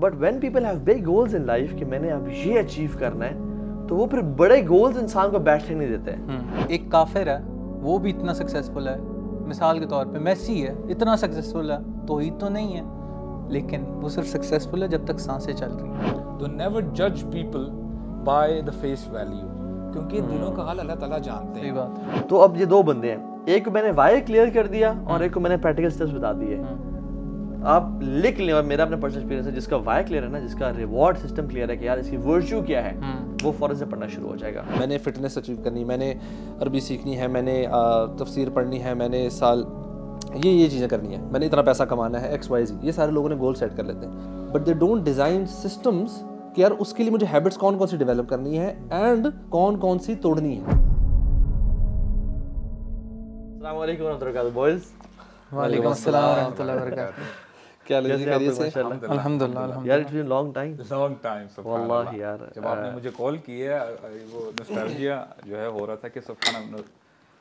But when people have big goals in life कि मैंने अब ये अचीव करना है तो वो फिर बड़े गोल्स इंसान को बैठने नहीं देते हम्म, एक काफिर है वो भी इतना सक्सेसफुल है मिसाल के तौर पे मैसी है इतना सक्सेसफुल है तो ही तो नहीं है लेकिन वो सिर्फ सक्सेसफुल है जब तक सांसें चल रही हैं नेवर जज people by the face value क्योंकि दिलों का हम्म। हाल अल्लाह ताला जानते हैं तो अब ये दो बंदे हैं एक को मैंने वायर क्लियर कर दिया और हम्म। एक को मैंने प्रैक्टिकल स्टेप्स बता दिए आप लिख लें और मेरा अपना पर्सनल एक्सपीरियंस है जिसका वाई क्लियर है ना जिसका रिवॉर्ड सिस्टम क्लियर है कि यार इसकी वर्च्यू क्या है हम्म। वो फ़ौरन से पढ़ना शुरू हो जाएगा मैंने फिटनेस अचीव करनी मैंने अरबी सीखनी है मैंने तफसीर पढ़नी है मैंने साल ये ये चीज़ें करनी है मैंने इतना पैसा कमाना है एक्स वाई जी ये सारे लोगों ने गोल सेट कर लेते हैं but they don't design systems कि यार उसके लिए मुझे हैबिट्स कौन कौन सी डेवलप करनी है एंड कौन कौन सी तोड़नी है बॉयज़ वालेकुम अस्सलाम वरहमतुल्लाहि वबरकातुहू Uh, uh,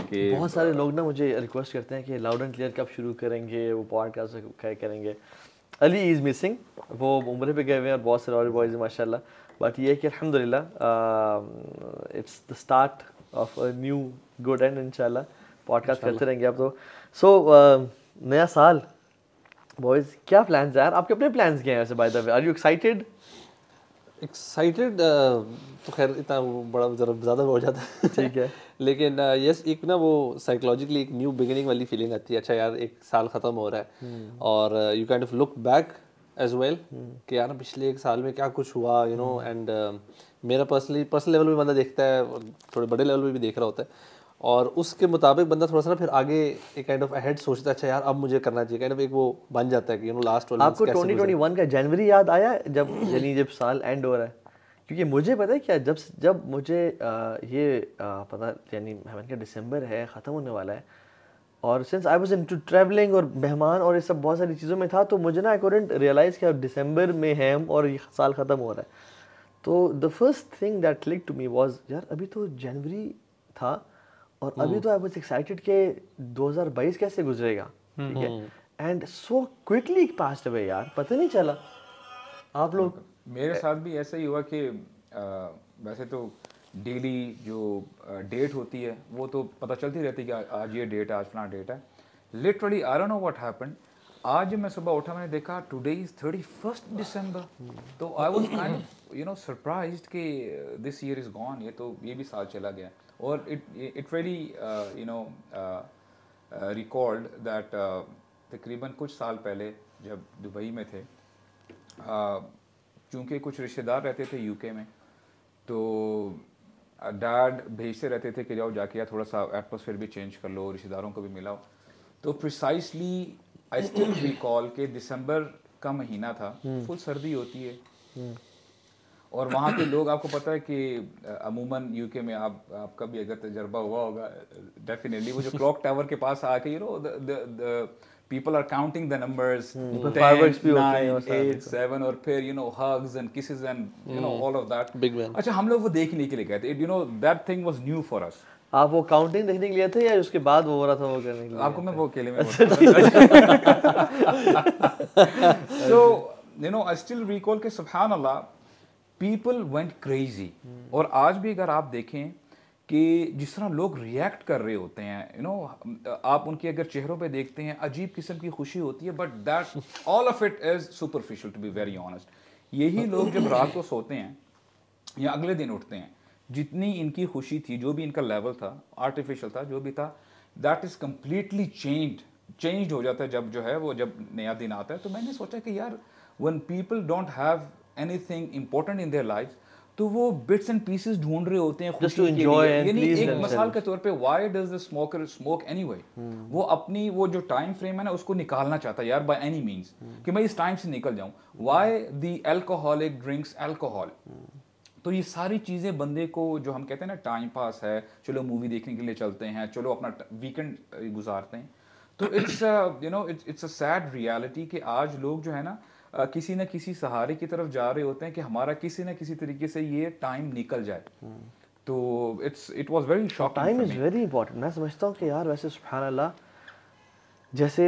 बहुत सारे लोग ना मुझे रिक्वेस्ट करते हैं कि लाउड एंड क्लियर कब शुरू करेंगे वो पॉडकास्ट करेंगे अली इज़ मिसिंग वो उम्र पे गए हुए हैं और बहुत सारे और बॉयज़ माशाल्लाह बट ये कि अलहमदिल्ला it's the start of a new good and इनशाला पॉडकास्ट करते रहेंगे आप तो सो so, uh, नया साल बॉयज क्या प्लान्स यार आपके अपने प्लान्स क्या हैं वैसे by the way are you excited excited तो खैर इतना बड़ा ज़रा ज़्यादा हो जाता है ठीक है लेकिन यस uh, एक ना वो साइकोलॉजिकली एक न्यू बिगिनिंग वाली फीलिंग आती है अच्छा यार एक साल ख़त्म हो रहा है hmm. और you kind of look back as well कि यार पिछले एक साल में क्या कुछ हुआ यू नो एंड मेरा पर्सनली पर्सनल लेवल पे बंदा देखता है थोड़े बड़े लेवल पर भी देख रहा होता है और उसके मुताबिक बंदा थोड़ा सा ना फिर आगे एक काइंड ऑफ अहेड सोचता है अच्छा यार अब मुझे करना चाहिए काइंड ऑफ एक वो बन जाता है कि यू नो लास्ट आपको ट्वेंटी ट्वेंटी वन का जनवरी याद आया जब यानी जब साल एंड हो रहा है क्योंकि मुझे पता है क्या जब जब मुझे आ, ये आ, पता यानी मैंने का दिसंबर है ख़त्म होने वाला है और since I was in to traveling और मेहमान और ये सब बहुत सारी चीज़ों में था तो मुझे ना आई रियलाइज़ किया दिसंबर में है हम और ये साल ख़त्म हो रहा है तो the first thing that click to me was यार अभी तो जनवरी था और हम्म। अभी तो आई वॉज एक्साइटेड के 2022 कैसे गुजरेगा ठीक है and so quickly passed away यार पता नहीं चला आप लोग मेरे साथ भी ऐसा ही हुआ कि आ, वैसे तो डेली जो डेट होती है वो तो पता चलती रहती है कि आज ये डेट है आज फला डेट है literally I don't know what happened आज मैं सुबह उठा मैंने देखा today is thirty first December तो I was kind you know surprise कि दिस ईयर इज गॉन ये तो ये भी साल चला गया और it it really, uh, you know, record uh, that uh, तकरीबन कुछ साल पहले जब दुबई में थे चूँकि कुछ रिश्तेदार रहते थे यूके में तो डैड भेजते रहते थे कि जाओ जाके यार थोड़ा सा एटमोसफेयर भी चेंज कर लो रिश्तेदारों को भी मिलाओ तो प्रिसाइसली आई स्टिल रिकॉल के दिसंबर का महीना था हम्म। फुल सर्दी होती है हम्म। और वहाँ के लोग आपको पता है कि अमूमन यूके में आप आपका भी अगर तजर्बा हुआ होगा डेफिनेटली वो जो क्लॉक टावर के पास आके you know the people are counting the numbers seven और फिर you know hugs and kisses and you know all of that big man अच्छा हम लोग वो देखने के लिए गए थे you know that thing was new for us आप वो काउंटिंग देखने के लिए थे या उसके बाद वो हो रहा था वो करने के लिए आपको मैं वो अकेले में so you know I still recall के सुभान अल्लाह पीपल वेंट क्रेजी और आज भी अगर आप देखें कि जिस तरह लोग रिएक्ट कर रहे होते हैं यू you नो know, आप उनके अगर चेहरों पे देखते हैं अजीब किस्म की खुशी होती है but that all of it is superficial to be very honest यही लोग जब रात को सोते हैं या अगले दिन उठते हैं जितनी इनकी खुशी थी जो भी इनका लेवल था आर्टिफिशियल था जो भी था that is completely change change हो जाता है जब जो है वो जब नया दिन आता है तो मैंने सोचा कि यार when people don't have anything important in their life तो वो बिट्स एंड पीसेस ढूंढ रहे होते हैं खुशी के लिए यानी एक मिसाल के तौर पे why does the smoker smoke anyway वो अपनी वो जो टाइम फ्रेम है ना उसको निकालना चाहता है यार बाय एनी मींस कि मैं इस टाइम से निकल जाऊं why the alcoholic drinks alcohol तो ये सारी चीज़ें बंदे को जो हम कहते हैं ना टाइम पास है चलो मूवी देखने के लिए चलते हैं चलो अपना वीकेंड गुजारते हैं तो it's you know it's it's a sad reality कि आज लोग जो है ना किसी न किसी सहारे की तरफ जा रहे होते हैं कि हमारा किसी न किसी तरीके से ये टाइम निकल जाए तो it's it was very short time is very important मैं समझता हूँ कि यार वैसे सुबहान अल्लाह जैसे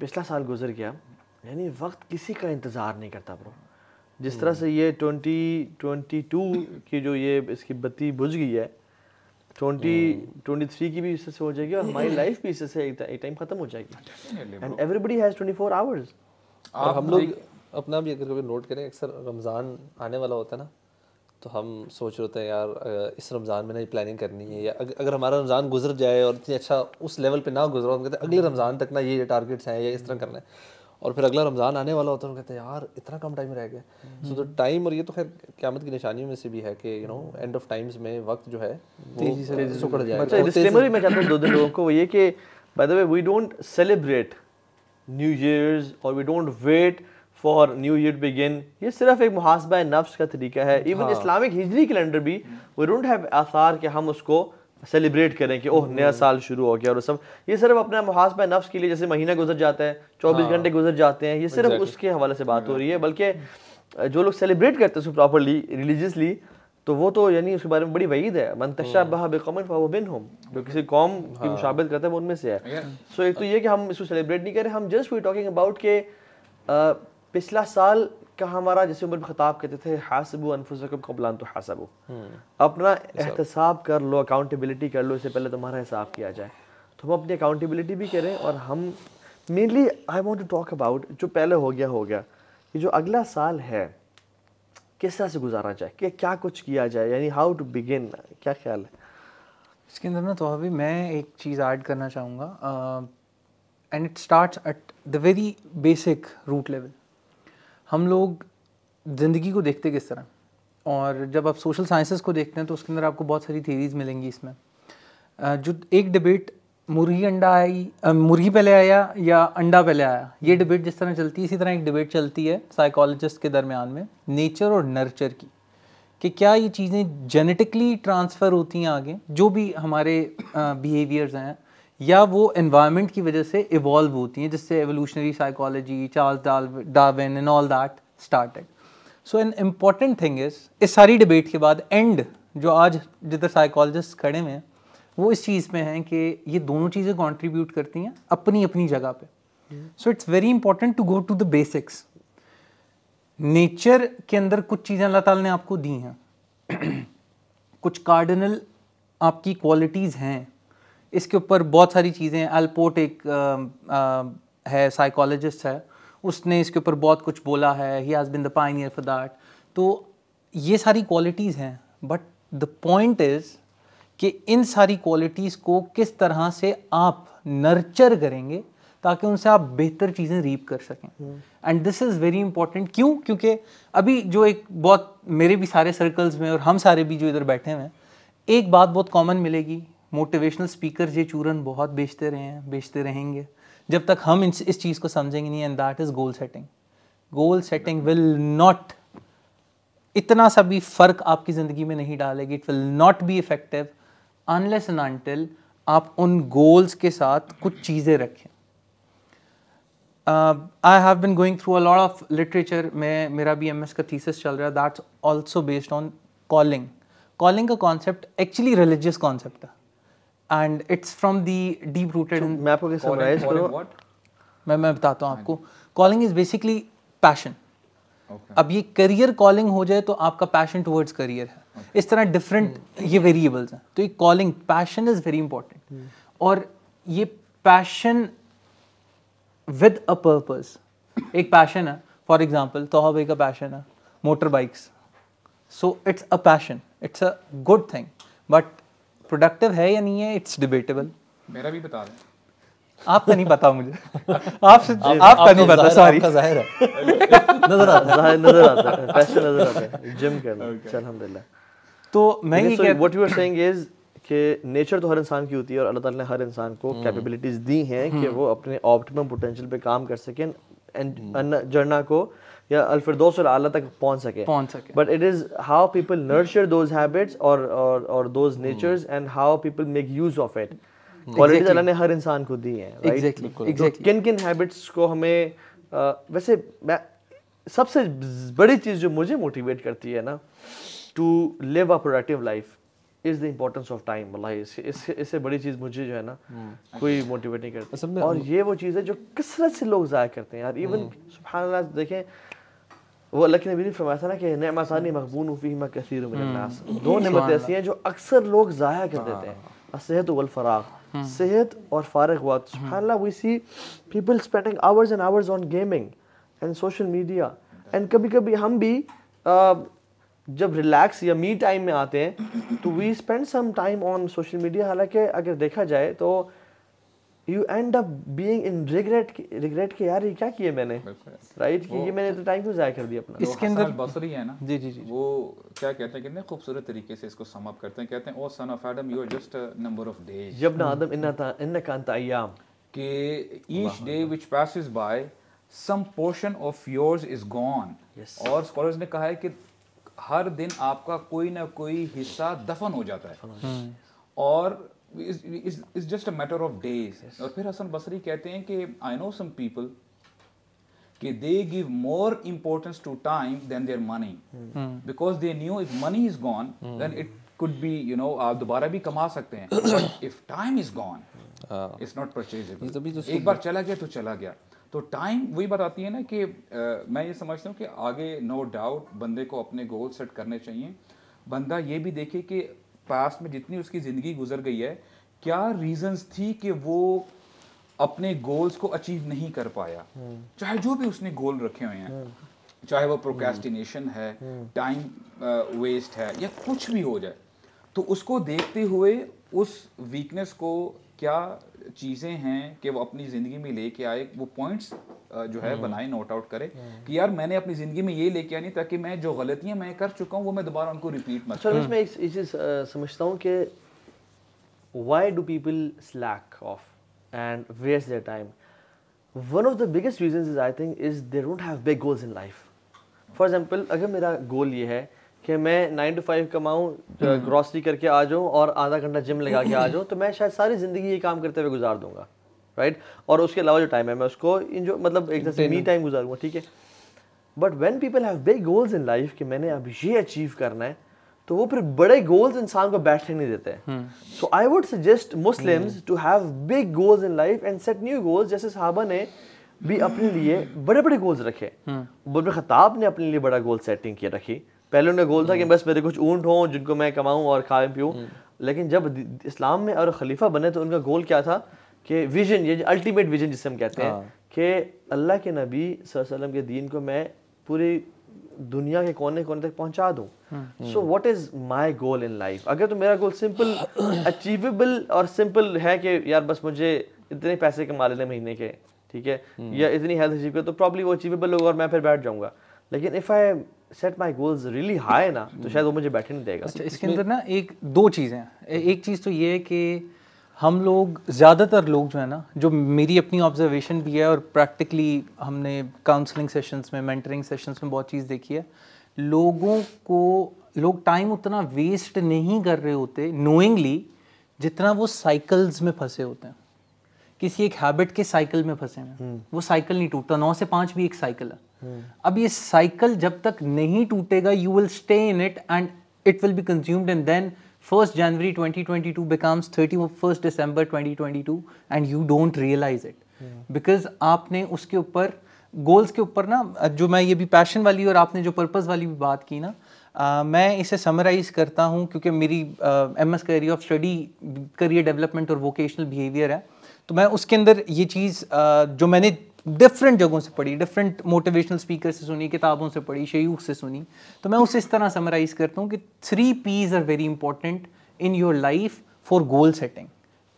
पिछला साल गुजर गया यानी वक्त किसी का इंतज़ार नहीं करता ब्रो जिस तरह से ये ट्वेंटी ट्वेंटी टू की जो ये इसकी बत्ती बुझ गई है ट्वेंटी हम्म। ट्वेंटी थ्री की भी इससे हो जाएगी और हमारी लाइफ भी इससे एक टाइम ख़त्म हो जाएगी and everybody has twenty four hours और हम लोग अपना भी अगर कभी नोट करें अक्सर रमज़ान आने वाला होता है ना तो हम सोच रहे होते हैं यार इस रमज़ान में नहीं प्लानिंग करनी है या अगर हमारा रमज़ान गुजर जाए और इतनी अच्छा उस लेवल पे ना गुजरा हम कहते हैं अगले रमज़ान तक ना ये टारगेट्स हैं या इस तरह करना है और फिर अगला रमज़ान आने वाला होता है कहते हैं यार इतना कम टाइम रह गया सो तो टाइम और ये तो खैर क्यामत की निशानियों में से भी है कि you know end of times में वक्त जो है तेजी से सुखड़ जाए दो दिन लोगों को ये कि by the way we don't celebrate new years और we don't wait for new year begin ये सिर्फ एक मुहासबा नफ्स का तरीका है इवन इस्लामिक हिजरी कैलेंडर भी वी डोंट हैव आसार कि हम उसको सेलिब्रेट करें कि ओह नया हम्म। साल शुरू हो गया और सब ये सिर्फ अपने मुहासबा नफ्स के लिए जैसे महीना गुजर जाता है चौबीस हाँ। घंटे हाँ। गुजर जाते हैं ये सिर्फ exactly. उसके हवाले से बात हो रही है बल्कि जो लोग सेलिब्रेट करते हैं उसको प्रॉपरली रिलीजियसली तो वो तो यानी उसके बारे में बड़ी वईद है मनतशा हम्म। बहा बेकमन फाह बिन हम जो किसी कौम की हाँ। मुशाबत करते हैं वो उनमें से है सो yeah. so, एक तो ये कि हम इसको सेलिब्रेट नहीं करें हम जस्ट वी टॉकिंग अबाउट के पिछला साल का हमारा जैसे उम्र खिताब कहते थे हासबू अनफुसकम कबलान तो हासबू हम्म। अपना एहतसाब कर लो अकाउंटेबिलिटी कर लो इससे पहले तुम्हारा हिसाब किया जाए तो हम अपनी अकाउंटेबिलिटी भी करें और हम mainly I want to talk about जो पहले हो गया हो गया कि जो अगला साल है किस तरह से गुजारा जाए कि क्या कुछ किया जाए यानी हाउ टू बिगिन क्या ख्याल है इसके अंदर ना तो अभी मैं एक चीज़ ऐड करना चाहूँगा and it start at the very basic root level हम लोग ज़िंदगी को देखते किस तरह और जब आप सोशल साइंसेस को देखते हैं तो उसके अंदर आपको बहुत सारी थीरीज मिलेंगी इसमें जो एक डिबेट मुर्गी अंडा आई मुर्गी पहले आया या अंडा पहले आया ये डिबेट जिस तरह चलती है इसी तरह एक डिबेट चलती है साइकोलॉजिस्ट के दरमियान में नेचर और नर्चर की कि क्या ये चीज़ें जेनेटिकली ट्रांसफ़र होती हैं आगे जो भी हमारे बिहेवियर्स हैं या वो इन्वायरमेंट की वजह से इवॉल्व होती हैं जिससे evolutionary psychology Charles Darwin and all that started so an important thing is इस सारी डिबेट के बाद एंड जो आज जिधर साइकोलॉजिस्ट खड़े हुए हैं वो इस चीज़ में है कि ये दोनों चीज़ें कॉन्ट्रीब्यूट करती हैं अपनी अपनी जगह पे so it's very important to go to the basics nature के अंदर कुछ चीज़ें अल्लाह ताला ने आपको दी हैं कुछ कार्डिनल आपकी क्वालिटीज़ हैं इसके ऊपर बहुत सारी चीज़ें अल्पोर्ट एक आ, आ, है साइकोलॉजिस्ट है उसने इसके ऊपर बहुत कुछ बोला है he has been the pioneer for that तो ये सारी क्वालिटीज़ हैं बट द पॉइंट इज़ कि इन सारी क्वालिटीज़ को किस तरह से आप नर्चर करेंगे ताकि उनसे आप बेहतर चीज़ें रीप कर सकें and this is very important क्यों क्योंकि अभी जो एक बहुत मेरे भी सारे सर्कल्स में और हम सारे भी जो इधर बैठे हैं एक बात बहुत कॉमन मिलेगी मोटिवेशनल स्पीकर ये चूरन बहुत बेचते रहे हैं बेचते रहेंगे जब तक हम इस, इस चीज़ को समझेंगे नहीं and that is goal setting goal setting will not इतना सा भी फ़र्क आपकी ज़िंदगी में नहीं डालेगी it will not be effective unless and until आप उन गोल्स के साथ कुछ चीज़ें रखें I have been going through a lot of literature में मेरा भी एम का थीसिस चल रहा है that's also based on calling calling का कॉन्सेप्ट एक्चुअली रिलीजियस कॉन्सेप्ट है and it's from the deep rooted मैं आपको समराइज मैं मैं बताता हूँ हाँ आपको कॉलिंग इज बेसिकली पैशन अब ये करियर कॉलिंग हो जाए तो आपका पैशन टुवर्ड्स करियर है okay. इस तरह डिफरेंट hmm. ये वेरिएबल्स हैं तो ये calling passion is very important और ये पैशन विद अ पर्पस एक पैशन है फॉर एग्जाम्पल तोहा भाई का पैशन है motorbikes so it's a passion it's a good thing but productive है या नहीं है इट्स डिबेटेबल मेरा भी बता दें आपका नहीं पता मुझे आप आपका नहीं पता सॉरी जाहिर है नजर आता है नजर आता है पैशन नजर आता है जिम करना चल हम अल्हम्दुलिल्लाह तो मैं ये what you are saying is कि नेचर तो हर इंसान की होती है और अल्लाह ताला ने हर इंसान को कैपेबिलिटीज hmm. दी हैं कि hmm. वो अपने ऑप्टिमम पोटेंशियल पे काम कर सके एंड जर्ना को या अलफरदोस और आला तक पहुंच सके पहुंच सके but it is how people nurture those habits और और और those natures and how people make use of it qualities अल्लाह ने हर इंसान को दी हैं राइट तो किन किन हैबिट्स को हमें वैसे मैं सबसे बड़ी चीज़ जो मुझे मोटिवेट करती है ना to live a productive life is the importance of time वाला इससे इससे बड़ी चीज़ मुझे जो है ना कोई मोटिवेट नहीं करती और ये वो चीज़ है जो कसरत से लोग ज़ाया करते हैं यार इवन सुबह देखें वो अल्लाह नबी ने फरमाया था ना कि नमासानी मकबून फ़ी मैं कसीर नास दो नमतें ऐसी हैं जो अक्सर लोग ज़ाया कर देते हैं सेहत वल फराग सेहत और फारग वक्त सुबह we see people spending hours and hours on gaming and social media and कभी कभी हम भी जब रिलैक्स या मी टाइम में आते हैं तो we spend some time on social media हालांकि अगर देखा जाए तो you end up being in regret regret के यार ये क्या किए मैंने राइट कि ये मैंने तो टाइम क्यों जाया कर दिया अपना इसके अंदर बसरी है ना जी जी जी वो क्या कहते हैं कितने खूबसूरत तरीके से इसको सम अप करते हैं कहते हैं O son of Adam you are just a number of days जब ना आदम इन इन्ना इन्ना कांत अय्याम कि each day which passes by some portion of yours is gone और स्कॉलर्स ने कहा है कि हर दिन आपका कोई ना कोई हिस्सा दफन हो जाता है हाँ। और is just a matter of days और फिर हसन बसरी कहते हैं कि आई नो सम पीपल कि they give more importance to time than their money because they knew if money is gone then it could be you know आप दोबारा भी कमा सकते हैं if time is gone it's not purchasable एक बार चला गया तो चला गया तो टाइम वही बात आती है ना कि आ, मैं ये समझता हूँ कि आगे नो डाउट बंदे को अपने गोल सेट करने चाहिए बंदा ये भी देखे कि पास में जितनी उसकी ज़िंदगी गुजर गई है क्या रीजंस थी कि वो अपने गोल्स को अचीव नहीं कर पाया हम्म। चाहे जो भी उसने गोल रखे हुए हैं हम्म। चाहे वो प्रोकेस्टिनेशन हम्म। है टाइम वेस्ट है या कुछ भी हो जाए तो उसको देखते हुए उस वीकनेस को क्या चीज़ें हैं कि वो अपनी ज़िंदगी में लेके आए वो पॉइंट्स जो है हम्म। बनाए नोट आउट करे हम्म। कि यार मैंने अपनी ज़िंदगी में ये लेके आनी ताकि मैं जो गलतियाँ मैं कर चुका हूँ वो मैं दोबारा उनको रिपीट मत सर मैं इस समझता हूँ कि why do people slack off and waste their time one of the biggest reason is I think is they don't have big goals in life for example अगर मेरा गोल ये है कि मैं नाइन टू फाइव कमाऊँ grocery करके आ जाऊँ और आधा घंटा जिम लगा के आ जाऊँ तो मैं शायद सारी ज़िंदगी ये काम करते हुए गुजार दूंगा राइट और उसके अलावा जो टाइम है मैं उसको इंजो मतलब एक तरह से मी टाइम गुजारूंगा ठीक है but when people have big goals in life कि मैंने अब ये अचीव करना है तो वो फिर बड़े गोल्स इंसान को बैठने नहीं देते so I would suggest Muslim to have big goals in life and set new goals जैसे साहबा ने भी अपने लिए बड़े बड़े गोल्स रखे हम्म। उमर खताब ने अपने लिए बड़ा गोल सेटिंग किया रखी पहले उन्हें गोल था कि हम्म। बस मेरे कुछ ऊंट हों जिनको मैं कमाऊँ और खाए पीऊँ हम्म। लेकिन जब इस्लाम में और खलीफा बने तो उनका गोल क्या था कि विजन ये अल्टीमेट विजन जिसे हम कहते हैं हाँ। कि अल्लाह के नबी वसल्लम के दीन को मैं पूरी दुनिया के कोने कोने तक पहुंचा दूं so what is my goal in life अगर तो मेरा गोल सिंपल अचीवेबल और सिंपल है कि यार बस मुझे इतने पैसे कमा लेने महीने के ठीक है हम्म। या इतनी हेल्थ अचीव कर तो प्रॉब्ली वो अचीवेबल होगा और मैं फिर बैठ जाऊंगा लेकिन if I set my goals really high ना तो शायद वो मुझे बैठे नहीं देगा अच्छा इसके अंदर ना एक दो चीज़ें एक चीज़ तो ये है कि हम लोग ज़्यादातर लोग जो है ना जो मेरी अपनी ऑब्जर्वेशन भी है और प्रैक्टिकली हमने काउंसलिंग सेशंस में मेंटरिंग सेशंस में बहुत चीज़ देखी है लोगों को लोग टाइम उतना वेस्ट नहीं कर रहे होते नोइंगली जितना वो साइकिल्स में फंसे होते हैं किसी एक हैबिट के साइकिल में फंसे हैं हम्म। वो साइकिल नहीं टूटता नौ से पाँच भी एक साइकिल है Hmm. अब ये साइकिल जब तक नहीं टूटेगा you will stay in it and it will be consumed and then first January 2022 becomes 31st December 2022 and you don't realise it because आपने उसके ऊपर गोल्स के ऊपर ना जो मैं ये भी पैशन वाली और आपने जो पर्पज़ वाली भी बात की ना Uh, मैं इसे समराइज करता हूँ क्योंकि मेरी M S career of study career development और वोकेशनल बिहेवियर है तो मैं उसके अंदर ये चीज़ uh, जो मैंने डिफरेंट जगहों से पढ़ी डिफरेंट मोटिवेशनल स्पीकर से सुनी किताबों से पढ़ी शयूक से सुनी तो मैं उसे इस तरह समराइज़ करता हूँ कि three Ps are very important in your life for goal setting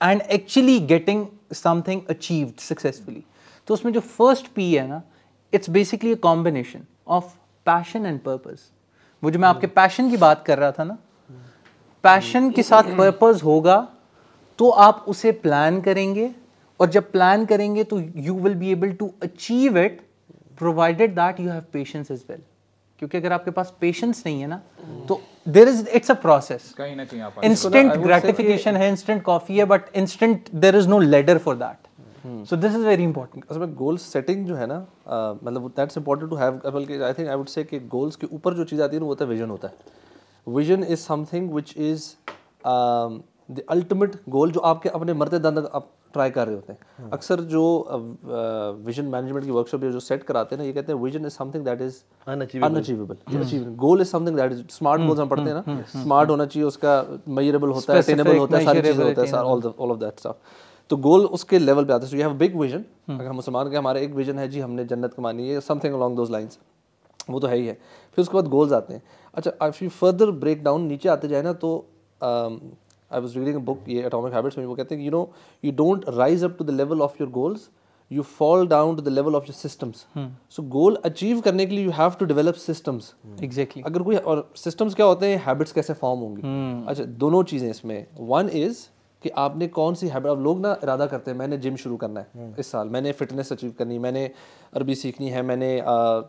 and actually getting something achieved successfully तो उसमें जो फर्स्ट पी है ना it's basically a combination of passion and purpose वो जो मैं आपके पैशन की बात कर रहा था ना पैशन के साथ पर्पज़ हम्म। होगा तो आप उसे प्लान करेंगे और जब प्लान करेंगे तो you will be able to achieve it provided that you have patience as well क्योंकि अगर आपके पास पेशेंस नहीं है ना तो there is it's a process कहीं ना कहीं इंस्टेंट ग्रेटिफिकेशन है इंस्टेंट कॉफी है but instant there is no ladder for that so this is very important उसमें गोल सेटिंग जो है ना मतलब दैट्स इंपॉर्टेंट टू हैव बल्कि I think I would say कि गोल्स के ऊपर जो चीज़ आती है ना वो तो होता है विजन होता है vision is something which is the ultimate goal जो आपके अपने मरते दम तक आप ट्राई कर रहे होते हैं हाँ। अक्सर जो विजन मैनेजमेंट की वर्कशॉप जो सेट कराते हैं ना ये कहते हैं vision is something that is unachievable goal is something that is smart goals हम पढ़ते हैं हम्म, ना स्मार्ट हम्म, हम्म। होना चाहिए उसका मेजरेबल होता है अटेनेबल होता है सारी चीज़ें होता है all all of that stuff तो गोल उसके लेवल पे आता है so you have big vision अगर हम मुसलमान के हमारे एक विजन है जी हमने जन्नत कमानी है समथिंग अलोंग दोज लाइंस वो तो है ही है फिर उसके बाद गोल्स आते हैं अच्छा इफ फर्दर ब्रेक डाउन नीचे आते जाए ना तो आई वॉज रीडिंग बुक ये अटोमिक हैबिट्स में वो कहते हैं you know you don't rise up to the level of your goals you fall down to the level of your systems so goal achieve करने के लिए you have to develop systems exactly अगर कोई और सिस्टम्स क्या होते हैं habits कैसे फॉर्म होंगी hmm. अच्छा दोनों चीज़ें इसमें वन इज़ कि आपने कौन सी हैबिट अब लोग ना इरादा करते हैं मैंने जिम शुरू करना है hmm. इस साल मैंने फिटनेस अचीव करनी मैंने अरबी सीखनी है मैंने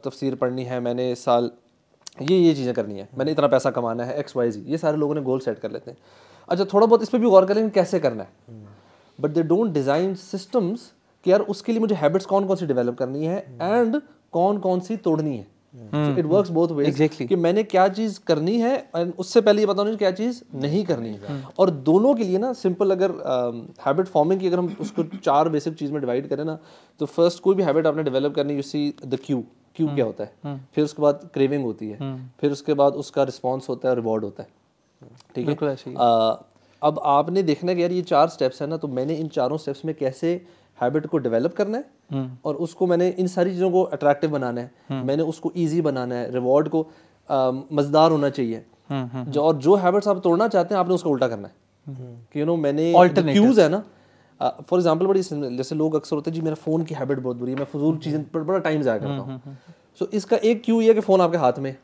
तफसीर पढ़नी है मैंने इस साल ये ये चीज़ें करनी है hmm. मैंने इतना पैसा कमाना है एक्स वाई जी ये सारे लोगों ने गोल सेट कर लेते हैं अच्छा थोड़ा बहुत इस पर भी गौर करें कैसे करना है but they don't design systems कि यार उसके लिए मुझे हैबिट्स कौन कौन सी डेवलप करनी है एंड कौन कौन सी तोड़नी है इट वर्क्स बोथ वे कि मैंने क्या चीज करनी है एंड उससे पहले ये बताना क्या चीज नहीं करनी है hmm. और दोनों के लिए ना सिंपल अगर हैबिट uh, फॉर्मिंग की अगर हम उसको चार बेसिक चीज में डिवाइड करें ना तो फर्स्ट कोई भी हैबिट आपने डेवलप करनी you see the cue cue क्या होता है hmm. फिर उसके बाद क्रेविंग होती है hmm. फिर उसके बाद उसका रिस्पॉन्स होता है रिवॉर्ड होता है ठीक है आ, अब आपने देखना है कि यार ये चार स्टेप्स है ना तो मैंने इन चारों स्टेप्स में कैसे हैबिट को डेवलप करना है हम्म। और उसको मैंने इन सारी चीज़ों को अट्रैक्टिव बनाना है हम्म। मैंने उसको ईजी बनाना है रिवॉर्ड को मज़ेदार होना चाहिए हम्म, जो और जो हैबिट्स आप तोड़ना चाहते हैं आपने उसको उल्टा करना है कि यू नो मैंने क्यूज है ना फॉर एग्जाम्पल बड़ी जैसे लोग अक्सर होते हैं जी मेरा फ़ोन की हैबिट बहुत बुरी है मैं फजूल चीज़ें पर बड़ा टाइम ज़ाया करता हूँ सो इसका एक क्यू ये है कि फ़ोन आपके हाथ में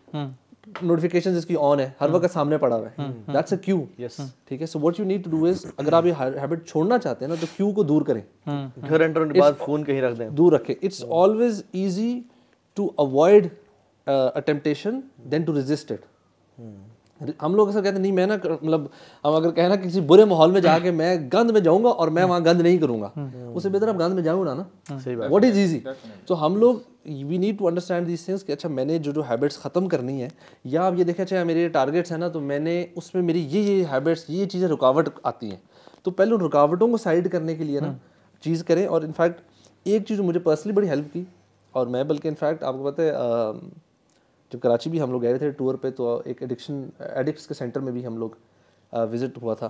नोटिफिकेशन इसकी ऑन है हर वक्त हम्म। सामने पड़ा हुआ है दैट्स अ क्यू यस ठीक है so what you need to do is अगर आप ये हैबिट छोड़ना चाहते हैं ना तो क्यू को दूर करें हम्म, हम्म। घर एंटर के बाद फोन कहीं रख दें दूर रखें it's always easy to avoid a temptation than to resist it हम लोग ऐसा कहते नहीं मैं ना मतलब हम अगर कहना किसी बुरे माहौल में जाके मैं गंद में जाऊंगा और मैं वहाँ गंद नहीं करूंगा हम्म। उससे बेहतर आप गंद में जाऊँ ना ना वॉट इज ईजी तो हम लोग we need to understand this things कि अच्छा मैंने जो जो हैबिट्स ख़त्म करनी है या आप ये देखें चाहे अच्छा, मेरे टारगेट्स हैं ना तो मैंने उसमें मेरी ये ये हैबिट्स ये चीज़ें रुकावट आती हैं तो पहले उन रुकावटों को साइड करने के लिए ना हाँ। चीज़ करें और इनफैक्ट एक चीज़ मुझे पर्सनली बड़ी हेल्प की और मैं बल्कि इनफैक्ट आपको पता है जब कराची भी हम लोग गए थे टूर पे तो एक एडिक्शन एडिक्ट्स के सेंटर में भी हम लोग विज़िट हुआ था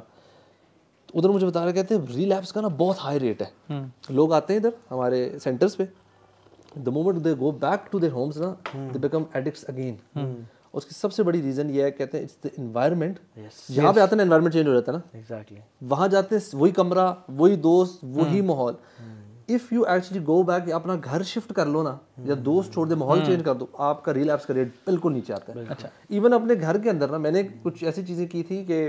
तो उधर मुझे बता रहे कहते हैं रिलैप्स का ना बहुत हाई रेट है हम्म। लोग आते हैं इधर हमारे सेंटर्स पे the moment they go back to their homes ना दे बिकम एडिक्ट्स अगेन उसकी सबसे बड़ी रीज़न ये है कहते हैं इट्स द इन्वायरमेंट यहाँ पे आते ना इन्वायरमेंट चेंज हो जाता है ना एग्जैक्टली exactly. वहाँ जाते हैं वही कमरा वही दोस्त वही हम्म। माहौल hmm. If you actually go back अपना घर शिफ्ट कर लो ना या हम्म। दोस्त छोड़ दे माहौल चेंज हम्म। कर दो आपका रिलैप्स का रेट बिल्कुल नीचे आता है अच्छा इवन अपने घर के अंदर ना मैंने कुछ ऐसी चीज़ें की थी कि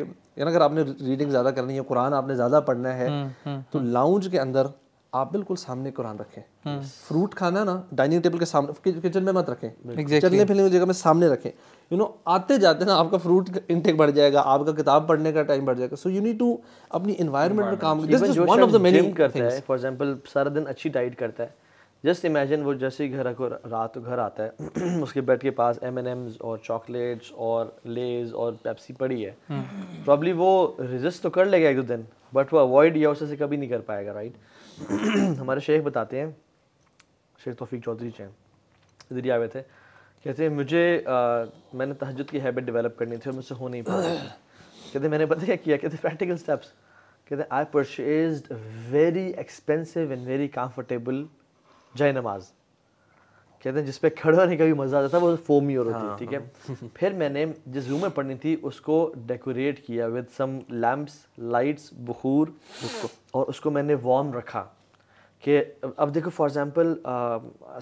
अगर आपने रीडिंग ज़्यादा करनी है कुरान आपने ज़्यादा पढ़ना है हम्म, तो लाउंज के अंदर आप बिल्कुल सामने कुरान रखें फ्रूट खाना ना डाइनिंग टेबल के सामने किचन में मत रखें चलने फिरने की जगह में सामने रखें यू नो आते जाते ना आपका फ्रूट इंटेक बढ़ जाएगा आपका किताब पढ़ने का टाइम बढ़ जाएगा सो यू नीड टू अपनी इन्वायरमेंट में काम वन ऑफ द मेनी करता है फॉर एग्जांपल सारा दिन अच्छी डाइट करता है जस्ट इमेजिन वो जैसे ही घर को रात घर आता है उसके बेड के पास एम एन एम्स और चॉकलेट्स और लेज और पेप्सी पड़ी है प्रॉब्ली hmm. वो रिजिस्ट तो कर लेगा एक दो दिन बट वो अवॉइड या उससे कभी नहीं कर पाएगा राइट हमारे शेख बताते हैं शेख तोफीक चौधरी चैन इधर ही आए थे कहते हैं मुझे आ, मैंने तहजद की हैबिट डेवलप करनी थी और मुझसे हो नहीं पाया कहते मैंने पता क्या किया कहते प्रैक्टिकल स्टेप्स कहते I purchase very expensive and very comfortable जय नमाज कहते हैं जिसपे खड़े होने का भी मज़ा आता था वो फोम ही होती है हाँ, ठीक है हाँ। फिर मैंने जिस रूम में पढ़नी थी उसको डेकोरेट किया विद सम लैम्प्स लाइट्स बखूर उसको और उसको मैंने वार्म रखा कि अब देखो फॉर एग्जांपल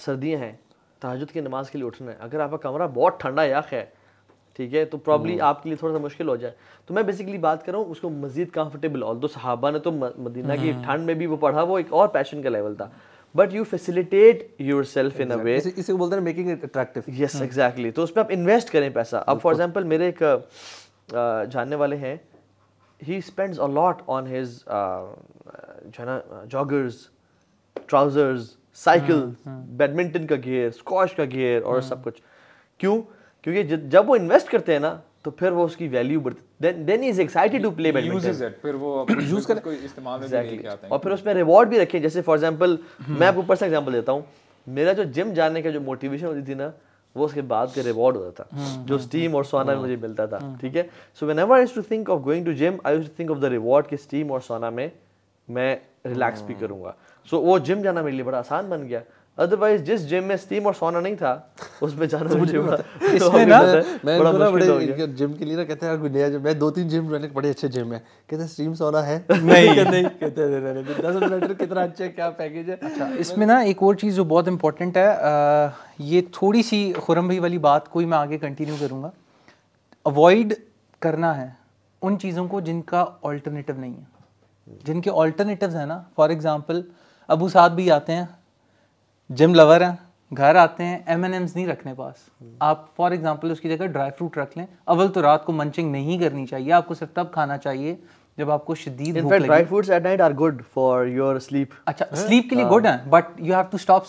सर्दियां हैं तहजद की नमाज़ के लिए उठना है अगर आपका कमरा बहुत ठंडा याक है ठीक है तो प्रॉब्ली हम्म। आपके लिए थोड़ा सा मुश्किल हो जाए तो मैं बेसिकली बात कर रहा हूँ उसको मजीद कम्फर्टेबल ऑल दो सहाबा ने तो मदीना की हम्म। ठंड में भी वो पढ़ा वो एक और पैशन का लेवल था but you facilitate yourself in a way इसे बोलते हैं making it attractive yes exactly तो उस पर आप इन्वेस्ट करें पैसा अब फॉर एग्जाम्पल मेरे एक जानने वाले हैं he spends a lot on his जो है ना जॉगर्स ट्राउजर्स साइकिल हाँ, बैडमिंटन हाँ। का गियर स्कॉश का गियर और हाँ। सब कुछ क्यों क्योंकि जब वो इन्वेस्ट करते हैं ना तो फिर वो उसकी वैल्यू बढ़ती है और फिर उसमें रिवॉर्ड भी रखे जैसे फॉर एग्जाम्पल हम्म। मैं आपको पर्सनल एग्जाम्पल देता हूँ मेरा जो जिम जाने का जो मोटिवेशन होती थी ना वो उसके बाद का रिवॉर्ड होता था हम्म, जो स्टीम हम्म, और सोना में मुझे मिलता था ठीक है so whenever to think of going to gym I to think of the reward के स्टीम और सोना में मैं रिलैक्स भी करूंगा सो so, वो जिम जाना मेरे लिए बड़ा आसान बन गया अदरवाइज जिस जिम में स्टीम और सोना नहीं था उसमें जाना तो मुझे जिम तो के लिए ना कहते हैं नया जिम मैं दो तीन जिम मैंने बड़े अच्छे जिम है कहते हैं स्टीम सोना है नहीं कहते तो कितना अच्छा क्या पैकेज है इसमें ना एक और चीज़ जो बहुत इंपॉर्टेंट है ये थोड़ी सी खुरम भाई वाली बात को ही मैं आगे कंटिन्यू करूँगा अवॉइड करना है उन चीज़ों को जिनका ऑल्टरनेटिव नहीं है जिनके ऑल्टरनेटिव है ना फॉर एग्ज़ाम्पल अबू साहब भी आते हैं जिम लवर हैं घर आते हैं एम एन एम्स नहीं रखने पास आप फॉर एग्जाम्पल उसकी जगह ड्राई फ्रूट रख लें अवल तो रात को मंचिंग नहीं करनी चाहिए आपको सिर्फ तब खाना चाहिए जब आपको शदीद भूख लगे dry fruits at night are good for your sleep अच्छा स्लीप हाँ। के लिए गुड है but you have to stop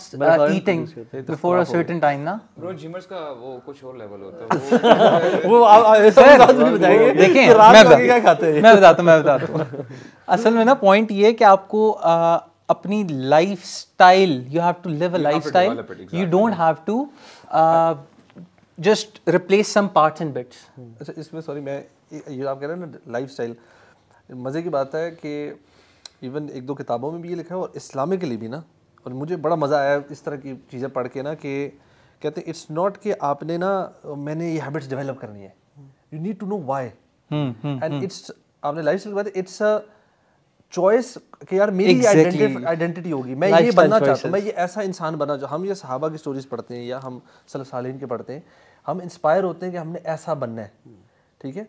eating before a certain time ना ब्रो जिमर्स का वो कुछ और लेवल होता है वो आप बताएंगे देखें मैं बताता हूं मैं बताता हूं असल में ना पॉइंट ये है कि आपको uh, अपनी lifestyle you have to live a lifestyle you don't have to just replace some part and bits अच्छा इसमें सॉरी मैं ये आप कह रहे हैं ना लाइफ स्टाइल मज़े की बात है कि इवन एक दो किताबों में भी ये लिखा है और के लिए भी ना और मुझे बड़ा मज़ा आया इस तरह की चीज़ें पढ़ के ना कि कहते हैं इट्स नॉट कि आपने ना मैंने ये हैबिट्स डेवलप करनी है you need to know why and it's आपने लाइफ स्टाइल की बात इट्स अ चॉइस कि यार मेरी exactly. आइडेंटिटी होगी मैं ये बनना चाहता हूँ मैं ये ऐसा इंसान बनना चाहता हम ये सहाबा की स्टोरीज पढ़ते हैं या हम सल सालीन के पढ़ते हैं हम इंस्पायर होते हैं कि हमने ऐसा बनना है ठीक है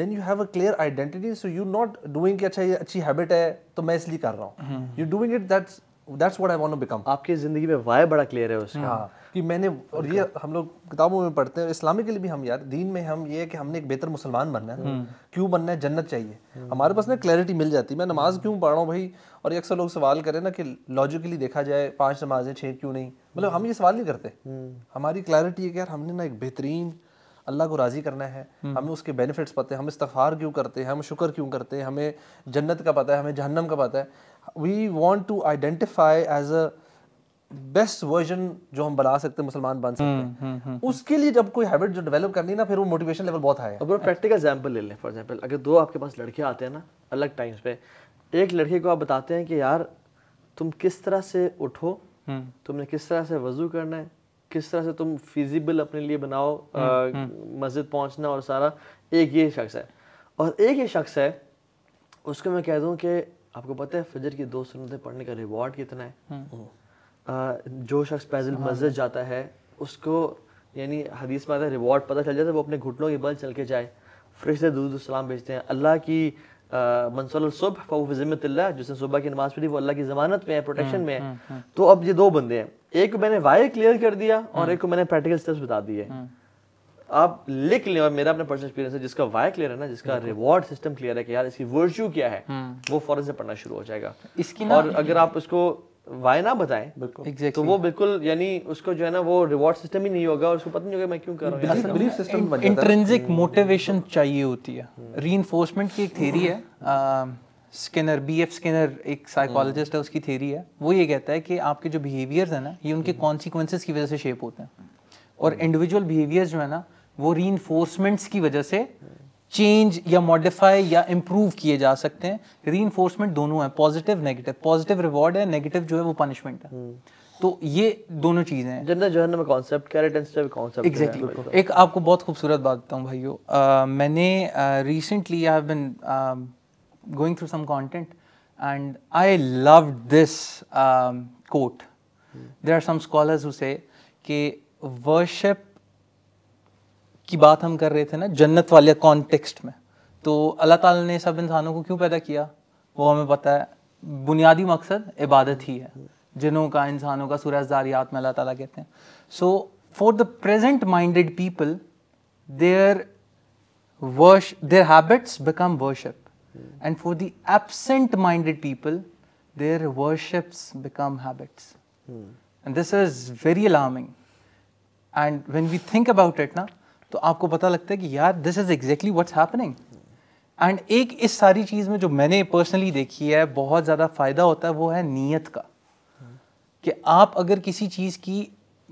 then you have a clear identity so you not doing अच्छा ये अच्छी हैबिट है तो मैं इसलिए कर रहा हूँ you doing it that's that's what I want to become आपकी ज़िंदगी में वाई बड़ा क्लियर है उसका हाँ, कि मैंने और ये हम लोग किताबों में पढ़ते हैं इस्लामी के लिए भी हम यार दीन में हम ये कि हमने एक बेहतर मुसलमान बनना है हम्म। क्यों बनना है जन्नत चाहिए हम्म। हमारे पास ना क्लैरिटी मिल जाती है मैं नमाज क्यों पढ़ रहा हूँ भाई और अक्सर लोग सवाल करें ना कि लॉजिकली देखा जाए पांच नमाजें छः क्यों नहीं मतलब हम ये सवाल नहीं करते हम्म। हमारी क्लैरिटी है कि यार हमने ना एक बेहतरीन अल्लाह को राज़ी करना है हमें उसके बेनिफिट्स पता है हम इस्तफ़ार क्यों करते हैं हम शुक्र क्यों करते हैं हमें जन्नत का पता है हमें जहन्नम का पता है we want to identify as a best version जो हम बना सकते हैं मुसलमान बन सकते हैं हम्म, हम्म, हम्म। उसके लिए जब कोई हैबिट जो डेवलप करनी है ना फिर वो मोटिवेशन लेवल बहुत हाई है अब प्रैक्टिकल एग्जाम्पल ले लें फॉर एग्जाम्पल अगर दो आपके पास लड़के आते हैं ना अलग टाइम्स पे एक लड़के को आप बताते हैं कि यार तुम किस तरह से उठो तुमने किस तरह से वजू करना है किस तरह से तुम फिजिबल अपने लिए बनाओ मस्जिद पहुंचना और सारा एक ये शख्स है और एक ये शख्स है उसको मैं कह दूं कि आपको पता है फजर की दो सुनतें पढ़ने का रिवॉर्ड कितना है हम्म। हम्म। जो शख्स पैदल मस्जिद जाता है उसको यानी हदीस में आता है रिवॉर्ड पता चल जाता है वो अपने घुटनों के बल चल के जाए फरिश्ते दूध सलाम भेजते हैं अल्लाह की मनसल सुबह फ़ाव जिसने सुबह की नमाज़ पढ़ी वो अल्लाह की ज़मानत में है प्रोटेक्शन हम्म, में है तो अब ये दो बंदे हैं एक को मैंने वायर क्लियर कर दिया और एक को मैंने प्रैक्टिकल स्टेप्स बता दिए आप लिख लें और मेरा अपना पर्सनल एक्सपीरियंस है जिसका वाई क्लियर है ना जिसका रिवॉर्ड सिस्टम क्लियर है कि यार इसकी वर्च्यू क्या है हम्म। वो फॉरन से पढ़ना शुरू हो जाएगा इसकी और अगर आप उसको वाई ना बताएं तो exactly. तो वो बिल्कुल यानी उसको जो है ना वो रिवॉर्ड सिस्टम ही नहीं होगा और उसको पता नहीं होगा मैं क्यों कर रहा हूँ बिलीफ सिस्टम बन मोटिवेशन हम्म। चाहिए होती है री हम्म। की एक थेरी है स्किनर बी एफ स्किनर एक साइकोलॉजिस्ट है उसकी थेरी है वो ये कहता है कि आपके जो बिहेवियर्स हैं ना ये उनके कॉन्सिक्वेंसेज की वजह से शेप होते हैं और इंडिविजुअल बिहेवियर्स जो है ना वो री की वजह से चेंज या मॉडिफाई या इम्प्रूव किए जा सकते हैं री दोनों है पॉजिटिव नेगेटिव पॉजिटिव रिवॉर्ड है नेगेटिव जो है वो पनिशमेंट है हम्म। तो ये दोनों चीजें हैं जनरल जनरल में concept carrot and stick concept exactly एक आपको बहुत खूबसूरत बात बताऊं भाइयों मैंने recently I have been going through some content and I love this quote there are some scholars से कि वर्शिप की बात हम कर रहे थे ना जन्नत वाले कॉन्टेक्स्ट में तो अल्लाह ताला ने सब इंसानों को क्यों पैदा किया वो हमें पता है बुनियादी मकसद इबादत ही है जिनों का इंसानों का सूरज दारियात में अल्लाह ताला कहते हैं so for the present minded people their worship their habits become worship and for the absent minded people their worships become habits and this is very alarming and when we think about it ना तो आपको पता लगता है कि यार this is exactly what's happening and एक इस सारी चीज़ में जो मैंने पर्सनली देखी है बहुत ज़्यादा फ़ायदा होता है वो है नीयत का कि आप अगर किसी चीज़ की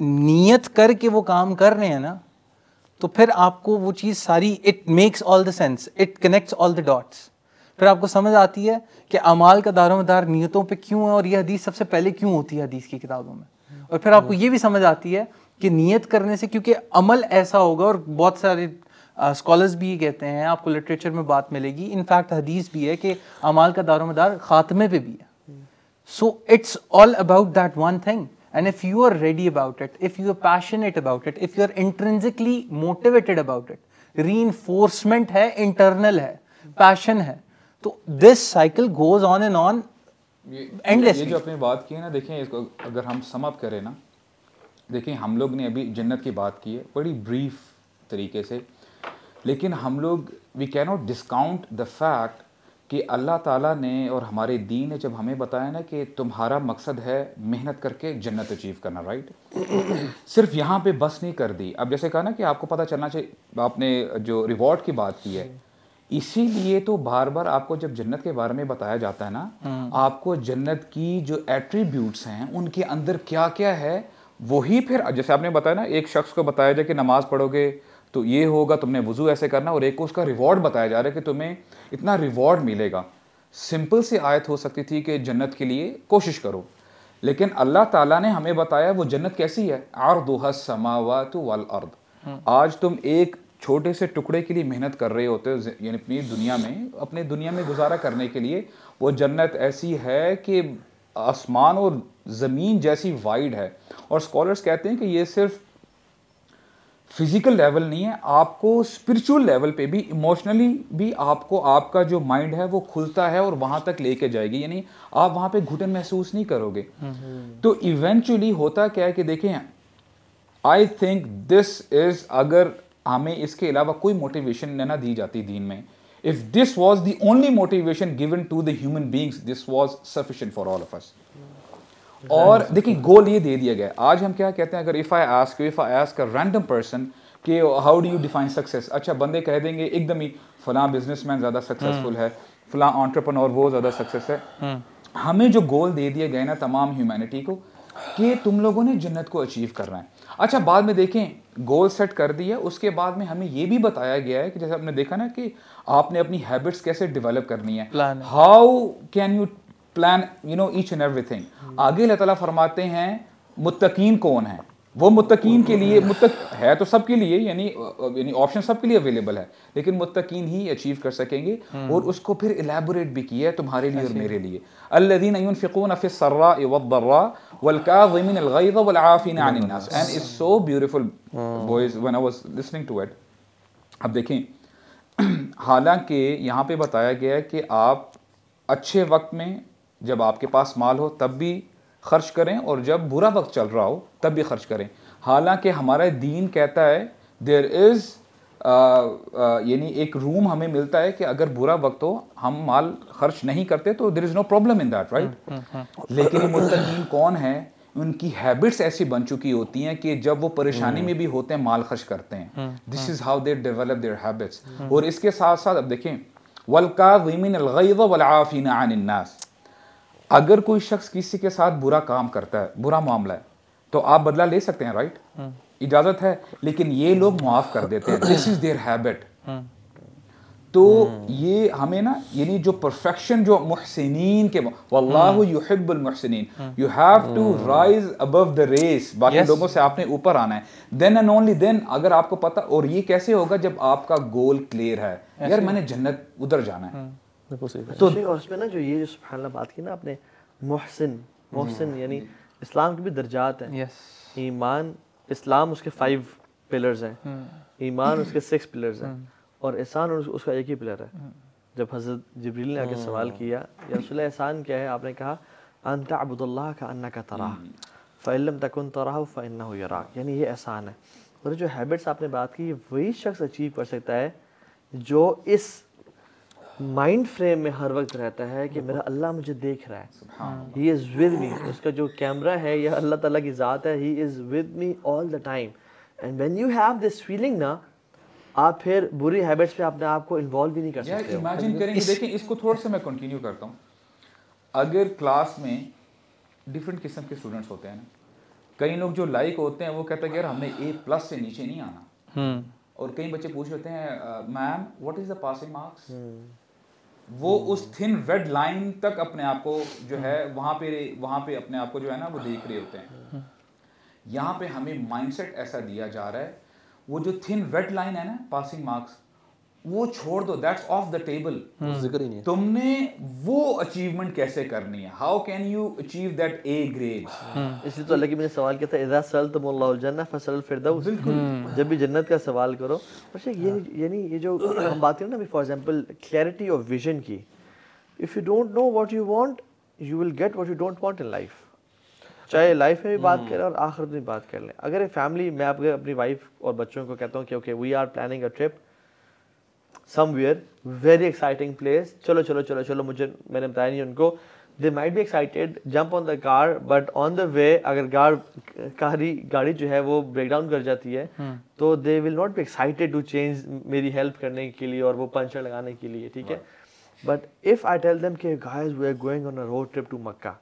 नीयत करके वो काम कर रहे हैं ना तो फिर आपको वो चीज़ सारी it makes all the sense it connects all the dots फिर आपको समझ आती है कि अमाल का दारोमदार नीयतों पे क्यों है और ये हदीस सबसे पहले क्यों होती है हदीस की किताबों में और फिर आपको ये भी समझ आती है कि नियत करने से क्योंकि अमल ऐसा होगा और बहुत सारे स्कॉलर्स भी कहते हैं आपको लिटरेचर में बात मिलेगी इनफैक्ट हदीस भी है कि अमाल का दारोमदार खात्मे पे भी है so it's all about that one thing if you are ready about it if you are passionate about it if you are are motivated about it reinforcement है इंटरनल है पैशन है तो this cycle goes on and on endless ये जो आपने बात की है ना देखें इसको अगर हम समअप करें ना देखिए हम लोग ने अभी जन्नत की बात की है बड़ी ब्रीफ तरीके से लेकिन हम लोग we cannot discount the fact कि अल्लाह ताला ने और हमारे दीन ने जब हमें बताया ना कि तुम्हारा मकसद है मेहनत करके जन्नत अचीव करना राइट सिर्फ यहाँ पे बस नहीं कर दी अब जैसे कहा ना कि आपको पता चलना चाहिए आपने जो रिवॉर्ड की बात की है इसीलिए तो बार बार आपको जब जन्नत के बारे में बताया जाता है ना हाँ। आपको जन्नत की जो एट्रीब्यूट्स हैं उनके अंदर क्या क्या है वही फिर जैसे आपने बताया ना एक शख्स को बताया जाए कि नमाज पढ़ोगे तो ये होगा तुमने वज़ू ऐसे करना और एक को उसका रिवॉर्ड बताया जा रहा है कि तुम्हें इतना रिवॉर्ड मिलेगा सिंपल सी आयत हो सकती थी कि जन्नत के लिए कोशिश करो लेकिन अल्लाह ताला ने हमें बताया वो जन्नत कैसी है आरदोहा समावत वल अर्द हम्म। आज तुम एक छोटे से टुकड़े के लिए मेहनत कर रहे होते हो यानी अपनी दुनिया में अपने दुनिया में गुजारा करने के लिए वो जन्नत ऐसी है कि आसमान और ज़मीन जैसी वाइड है और स्कॉलर्स कहते हैं कि ये सिर्फ फिज़िकल लेवल नहीं है आपको स्पिरिचुअल लेवल पे भी इमोशनली भी आपको आपका जो माइंड है वो खुलता है और वहाँ तक लेके जाएगी यानी आप वहाँ पे घुटन महसूस नहीं करोगे हम्म। तो इवेंचुअली होता क्या है कि देखें आई थिंक दिस इज़ अगर हमें इसके अलावा कोई मोटिवेशन न दी जाती दीन में if this was the only motivation given to the human beings this was sufficient for all of us और देखिए गोल ये दे दिया गया आज हम क्या कहते हैं अगर if I ask if I ask a random person कि how do you define success अच्छा बंदे कह देंगे एकदम ही फला बिजनेसमैन ज़्यादा सक्सेसफुल हम्म। है फलां ऑन्टरप्रनोर वो ज़्यादा सक्सेस है हम्म। हमें जो गोल दे दिए गए ना तमाम ह्यूमैनिटी को कि तुम लोगों ने जन्नत को अचीव करना है अच्छा बाद में देखें गोल सेट कर दिया उसके बाद में हमें ये भी बताया गया है कि जैसे आपने देखा ना कि आपने अपनी हैबिट्स कैसे डेवलप करनी है how can you plan you know each and everything आगे अल्लाह ताला फरमाते हैं मुतकीन कौन है वो मुतकीन के लिए मुत्तक है तो सबके लिए यानी यानी ऑप्शन सबके लिए अवेलेबल है लेकिन मुतकीन ही अचीव कर सकेंगे हम्म। और उसको फिर एलेबोरेट भी किया है तुम्हारे लिए और मेरे लिए अब देखें हालांकि यहाँ पे बताया गया है कि आप अच्छे वक्त में जब आपके पास माल हो तब भी खर्च करें और जब बुरा वक्त चल रहा हो तब भी खर्च करें हालांकि हमारा दीन कहता है देर इज़ यानी एक रूम हमें मिलता है कि अगर बुरा वक्त हो हम माल खर्च नहीं करते तो there is no problem in that right लेकिन मुतकीन कौन है उनकी हैबिट्स ऐसी बन चुकी होती हैं कि जब वो परेशानी हम्म। में भी होते हैं माल खर्च करते हैं this is how they develop their habits और इसके साथ साथ अब देखें वलका वीमिन अलगैज़ वलाफिन अनिन्नास अगर कोई शख्स किसी के साथ बुरा काम करता है बुरा मामला है तो आप बदला ले सकते हैं राइट हम्म। इजाजत है लेकिन ये लोग माफ कर देते हैं दिस इज देयर हैबिट तो हम्म। ये हमें ना यानी जो परफेक्शन जो मुहसिनीन के वल्लाहु हम्म। युहिब्बुल मुहसिनीन you have to rise above the race बाकी लोगों से आपने ऊपर आना है देन एंड ओनली देन अगर आपको पता और ये कैसे होगा जब आपका गोल क्लियर है यार मैंने जन्नत उधर जाना है तो और उसमें ना जो ये सुबहाना बात की ना आपने मोहसिन मोहसिन हम्म। यानी इस्लाम के भी दर्जात हैं ईमान इस्लाम उसके फाइव पिलर्स हैं हम्म। ईमान उसके सिक्स पिलर्स हैं हम्म। और एहसान उसका एक ही पिलर है जब हजरत जबरील ने आके सवाल किया या एहसान क्या है आपने कहा अंत अबुदल्ला का अन्ना का तरा फ़ैलम तक तकन तराह फ़ैन यराक यानी ये एहसान है और जो हैबिट्स आपने बात की वही शख्स अचीव कर सकता है जो इस माइंड फ्रेम में हर वक्त रहता है कि मेरा अल्लाह मुझे देख रहा है ही इज़ विद मी उसका जो कैमरा है या अल्लाह ताला की ज़ात है he is with me all the time and when you have this feeling ना आप फिर बुरी हैबिट्स पे अपने आप को इन्वॉल्व भी नहीं कर सकते इमेजिन करेंगे देखिए इसको थोड़ा सा मैं कंटिन्यू करता हूँ अगर क्लास में डिफरेंट किस्म के स्टूडेंट्स होते हैं कई लोग जो लाइक होते हैं वो कहते हैं यार हमें ए प्लस से नीचे नहीं आना हम्म। और कई बच्चे पूछ लेते हैं ma'am what is the passing marks वो उस थिन रेड लाइन तक अपने आप को जो है वहां पे वहां पे अपने आप को जो है ना वो देख रहे होते हैं यहाँ पे हमें माइंडसेट ऐसा दिया जा रहा है वो जो थिन रेड लाइन है ना पासिंग मार्क्स वो छोड़ दो दैट्स ऑफ द टेबल जिक्र ही नहीं तुमने वो अचीवमेंट कैसे करनी है how can you achieve that A grade इसी तो अल्लाह की मैंने सवाल किया था इजा सल तुम अल्लाह जन्नत फसल फिरदौस बिल्कुल हम्म। जब भी जन्नत का सवाल करो पर ये हाँ। यानी ये जो हम बात करें ना for example clarity of vision की if you don't know what you want you will get what you don't want in life चाहे लाइफ में भी बात हम्म। करें और आखिरत में बात कर लें अगर फैमिली मैं अपनी वाइफ और बच्चों को कहता हूँ कि okay we are planning a trip somewhere very exciting place चलो चलो चलो चलो मुझे मैंने बताया नहीं उनको they might be excited jump on the car but on the way अगर कार कारी गाड़ी जो है वो ब्रेक डाउन कर जाती है हम्म. तो they will not be excited to change मेरी हेल्प करने के लिए और वो पंचर लगाने के लिए ठीक है but if I tell them के guys we are going on a road trip to Mecca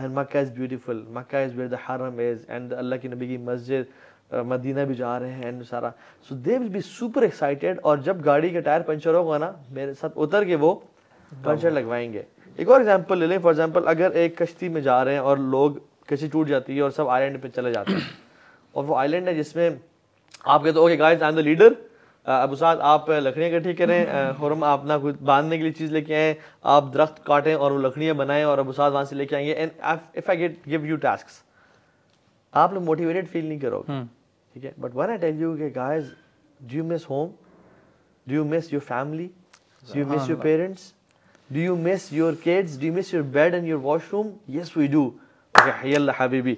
and Mecca is beautiful Mecca is where the हरम इज एंड अल्लाह के नबी की मस्जिद मदीना भी जा रहे हैं एंड सारा so they will be super excited और जब गाड़ी का टायर पंचर होगा ना मेरे साथ उतर के वो पंचर लगवाएंगे एक और एग्जाम्पल ले लें फॉर एग्जाम्पल अगर एक कश्ती में जा रहे हैं और लोग कश्ती टूट जाती है और सब आइलैंड पे चले जाते हैं और वो आइलैंड है जिसमें आप कहते हो okay guys I am the leader अब साद आप लकड़ियाँ इकट्ठी करें हरम आप ना कुछ बांधने के लिए चीज़ लेके आएँ आप दरख्त काटें और वो लकड़ियाँ बनाएं और अब साद वहाँ से लेके आएंगे and if I get give you task आप लोग मोटिवेटेड फील नहीं करोगे हम्म। ठीक है but when I tell you के guys do you miss home do you miss your family do you miss your parents do you miss your kids do you miss your bed and your washroom yes we do अल्लाह हबीबी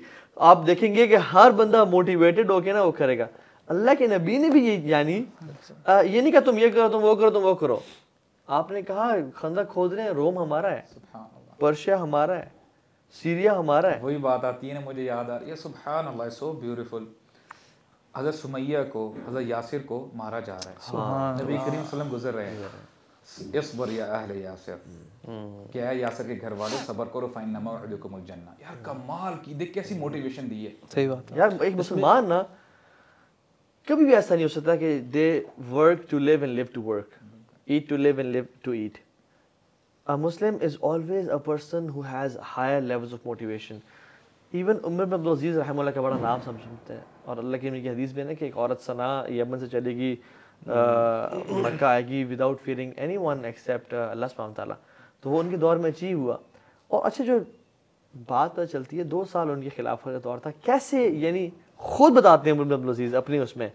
आप देखेंगे कि हर बंदा motivated होके ना वो करेगा अल्लाह के नबी ने भी ये यानी ये नहीं कहा तुम ये करो तुम वो करो तुम वो करो आपने कहा खंदा खोद रहे हैं रोम हमारा है पर्शिया हमारा है सीरिया हमारा है वही बात आती है ना मुझे याद आ रही है सुबह सो ब्यूटीफुल हज़रत सुमैया को हज़रत यासिर को मारा जा रहा है हाँ। नबी करीम सलम गुजर रहे हैं यसबर या अहल यासिर हम्म। क्या है यासर के घर वाले सबर करो फाइन नमा और जन्ना यार कमाल की देख कैसी मोटिवेशन दी है सही बात यार एक मुसलमान ना कभी भी ऐसा नहीं हो सकता कि they work to live and live to work eat to live and live to eat a Muslim is always a person who has higher levels of motivation even उम्र में अब्दुलजीज़ रहम का बड़ा नाम सब सुनते हैं और अल्लाह की उनकी हदीस में ना कि एक औरत सना यमन से चलेगी हम्म। मक्का आएगी without feeling anyone except अल्लाह ताला तो वो उनके दौर में अचीव हुआ और अच्छा जो बात पता चलती है दो साल उनके खिलाफ का दौर था कैसे यानी खुद बताते हैं अब्दुलजीज़ अपनी उसमें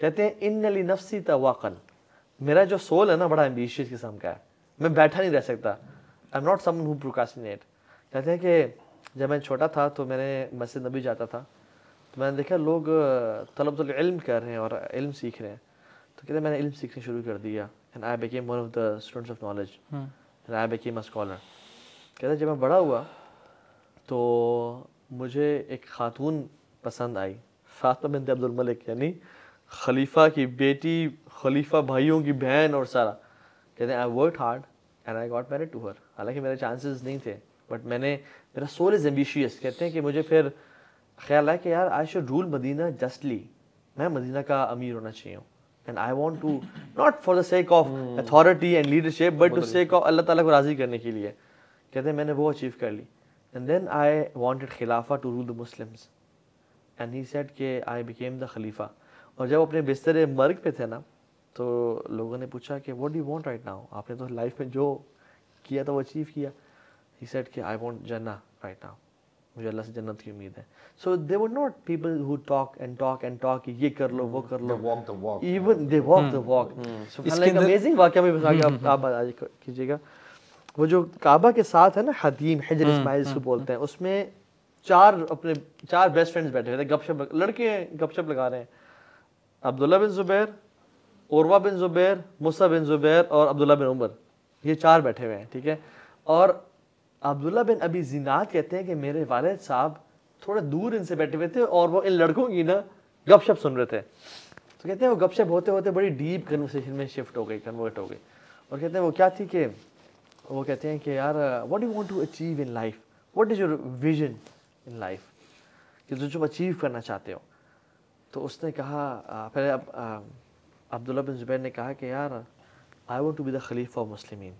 कहते हैं इन अली नफसी तवाकन मेरा जो सोल है ना बड़ा एम्बिशियस किस्म का है मैं बैठा नहीं रह सकता आई एम नॉट समन कहते हैं कि जब मैं छोटा था तो मैंने मस्जिद नबी जाता था तो मैंने देखा लोग तलब इल्म कर रहे हैं और इल्म सीख रहे हैं तो कहते मैंने इल्म सीखना शुरू कर दिया and I became one of the students of knowledge and I became a scholar कहते जब मैं बड़ा हुआ तो मुझे एक खातून पसंद आई फातमा बिनत अब्दुल मलिक यानी खलीफा की बेटी खलीफा भाइयों की बहन और सारा कहते हैं I work hard and I got married to her हालांकि मेरे चांसेस नहीं थे बट मैंने मेरा सोल इज़ एम्बिशियस कहते हैं कि मुझे फिर ख्याल है कि यार I should rule Medina justly मैं मदीना का अमीर होना चाहिए हूँ and I want to not for the sake of authority and leadership but to sake of Allah ताला को राज़ी करने के लिए कहते हैं मैंने वो अचीव कर ली एंड देन आई वॉन्टेड खिलाफा to rule the Muslims and he said के आई बिकेम द खलीफा और जब अपने बिस्तर मर्ग पे थे ना तो लोगों ने पूछा कि what do want right now आपने तो लाइफ में जो किया था वो अचीव किया He said, I want Jannah right now. मुझे अल्लाह से जन्नत की उम्मीद है so they were not people who talk and talk and talk ये कर लो वो कर लो walk the walk even they walk the walk सुभान अमेजिंग वाकया में बता hmm. आप बता कीजिएगा वो जो काबा के साथ है ना हदीम हिजर इस्माइल को बोलते हैं उसमें चार अपने चार बेस्ट फ्रेंड्स बैठे हुए थे गपशप लड़के हैं गपशप लगा रहे हैं अब्दुल्ला बिन जुबैर औरवा बिन जुबैर मुसा बिन जुबैर और अब्दुल्ला बिन उमर ये चार बैठे हुए हैं ठीक है और अब्दुल्ला बिन अबी जीनात कहते हैं कि मेरे वालद साहब थोड़ा दूर इनसे बैठे हुए थे और वो इन लड़कों की ना गपशप सुन रहे थे तो कहते हैं वो गपशप होते होते बड़ी डीप कन्वर्सेशन में शिफ्ट हो गई कन्वर्ट हो गई और कहते हैं वो क्या थी कि वो कहते हैं कि यार what you want to achieve in life what is your vision in life कि जो तुम अचीव करना चाहते हो तो उसने कहा पहले अब अब्दुल्ला बिन जुबैर ने कहा कि यार I want to be the खलीफ ऑफ मुस्लिमीन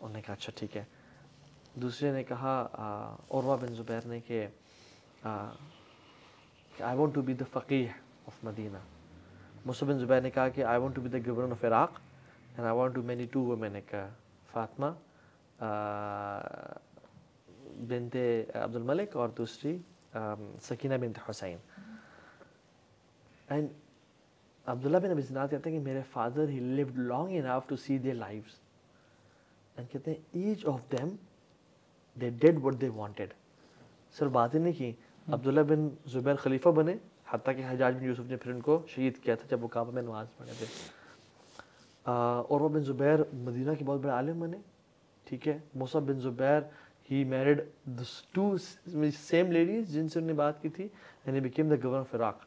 उन्होंने कहा अच्छा ठीक है दूसरे ने कहा और बिन ज़ुबैर ने कि I want to be the फ़कीह of Medina Musab bin Zubair ने कहा कि I want to be the governor of Iraq and I want to many two women एक फातमा बिनते अब्दुल मलिक और दूसरी Sakina bin Husain and Abdullah bin अबीजनात कहते हैं कि मेरे father he live long enough to see their life and कहते हैं each of them they did what they wanted सिर्फ बात ही नहीं की हम्म। अब्दुल्ला बिन जुबैर खलीफा बने हती कि हजाज बिन यूसुफ ने फिर उनको शहीद किया था जब वो काबा में नमाज पढ़े थे और वह बिन जुबैर मदीना के बहुत बड़े आलिम बने ठीक है Musa bin Zubair he married to same ladies जिनसे उन्होंने बात की थी and became the governor of Iraq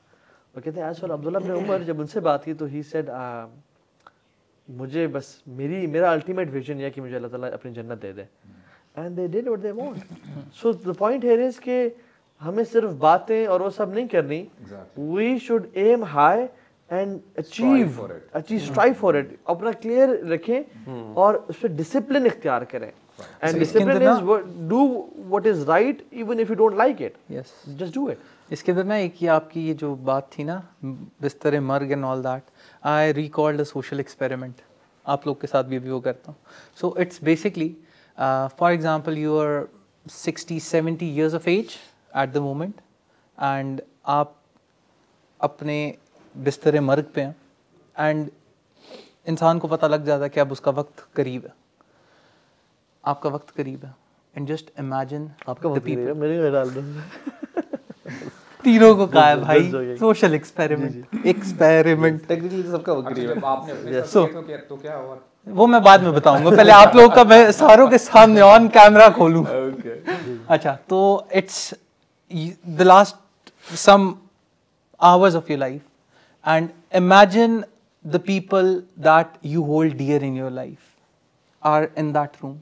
वो कहते हैं एज अब्दुल्ला बिन उमर जब उनसे बात की तो ही सेड मुझे बस मेरी मेरा अल्टीमेट विजन यह कि मुझे अल्लाह ताला अपनी जन्नत दे दे and they did what they want so the point here is के हमें सिर्फ बातें और वो सब नहीं करनी we should aim high and achieve achieve strive for it अपना क्लियर रखें और उस पर डिसिप्लिन इख्तियार करें and discipline is do what is right even if you don't like it yes just do it इसके अंदर ना एक ही आपकी ये जो बात थी ना बिस्तर मर्ग and all that I recalled a social experiment आप लोग के साथ भी भी वो करता हूँ so it's basically Uh, for example, you are 60, 70 years of age at the moment and aap apne bistare marg pe हैं एंड इंसान को पता लग जाता है कि अब उसका वक्त करीब है आपका वक्त करीब है एंड जस्ट इमेजिन आपका वक्त करीब है मेरे डाल दो तीनों को कहा है भाई सोशल एक्सपेरिमेंट एक्सपेरिमेंट टेक्निकली सबका वक्त अच्छा, करीब है आपने अपने तो, तो क्या हुआ वो मैं बाद में बताऊंगा पहले आप लोगों का मैं सारों के सामने ऑन कैमरा खोलू अच्छा तो it's the last some hours of your life and imagine the people that you hold dear in your life are in that room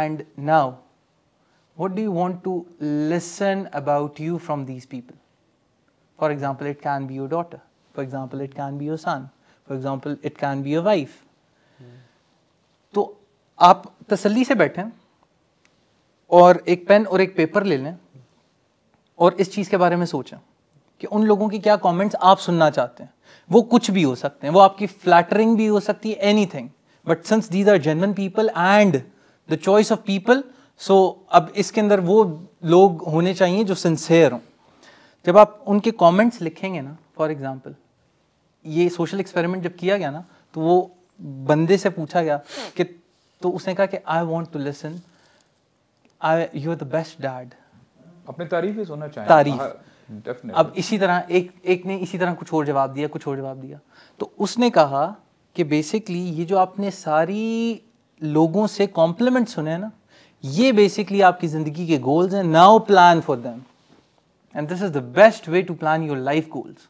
and now what do want to listen about you from these people for example it can be your daughter for example it can be your son for example it can be your wife तो आप तसल्ली से बैठें और एक pen और एक paper ले लें और इस चीज़ के बारे में सोचें कि उन लोगों की क्या कमेंट्स आप सुनना चाहते हैं वो कुछ भी हो सकते हैं वो आपकी फ्लैटरिंग भी हो सकती है anything but since these are genuine people and the choice of people so अब इसके अंदर वो लोग होने चाहिए जो सिंसेयर हों जब आप उनके कमेंट्स लिखेंगे ना फॉर एग्जांपल ये सोशल एक्सपेरिमेंट जब किया गया ना तो वो बंदे से पूछा गया कि तो उसने कहा कि I want to listen I you are the best dad अपने तारीफ ही सुनना चाहिए तारीफ हाँ, अब इसी तरह एक एक ने इसी तरह कुछ और जवाब दिया कुछ और जवाब दिया तो उसने कहा कि बेसिकली ये जो आपने सारी लोगों से कॉम्प्लीमेंट सुने ना ये बेसिकली आपकी ज़िंदगी के गोल्स हैं now plan for them and this is the best way to plan your life goals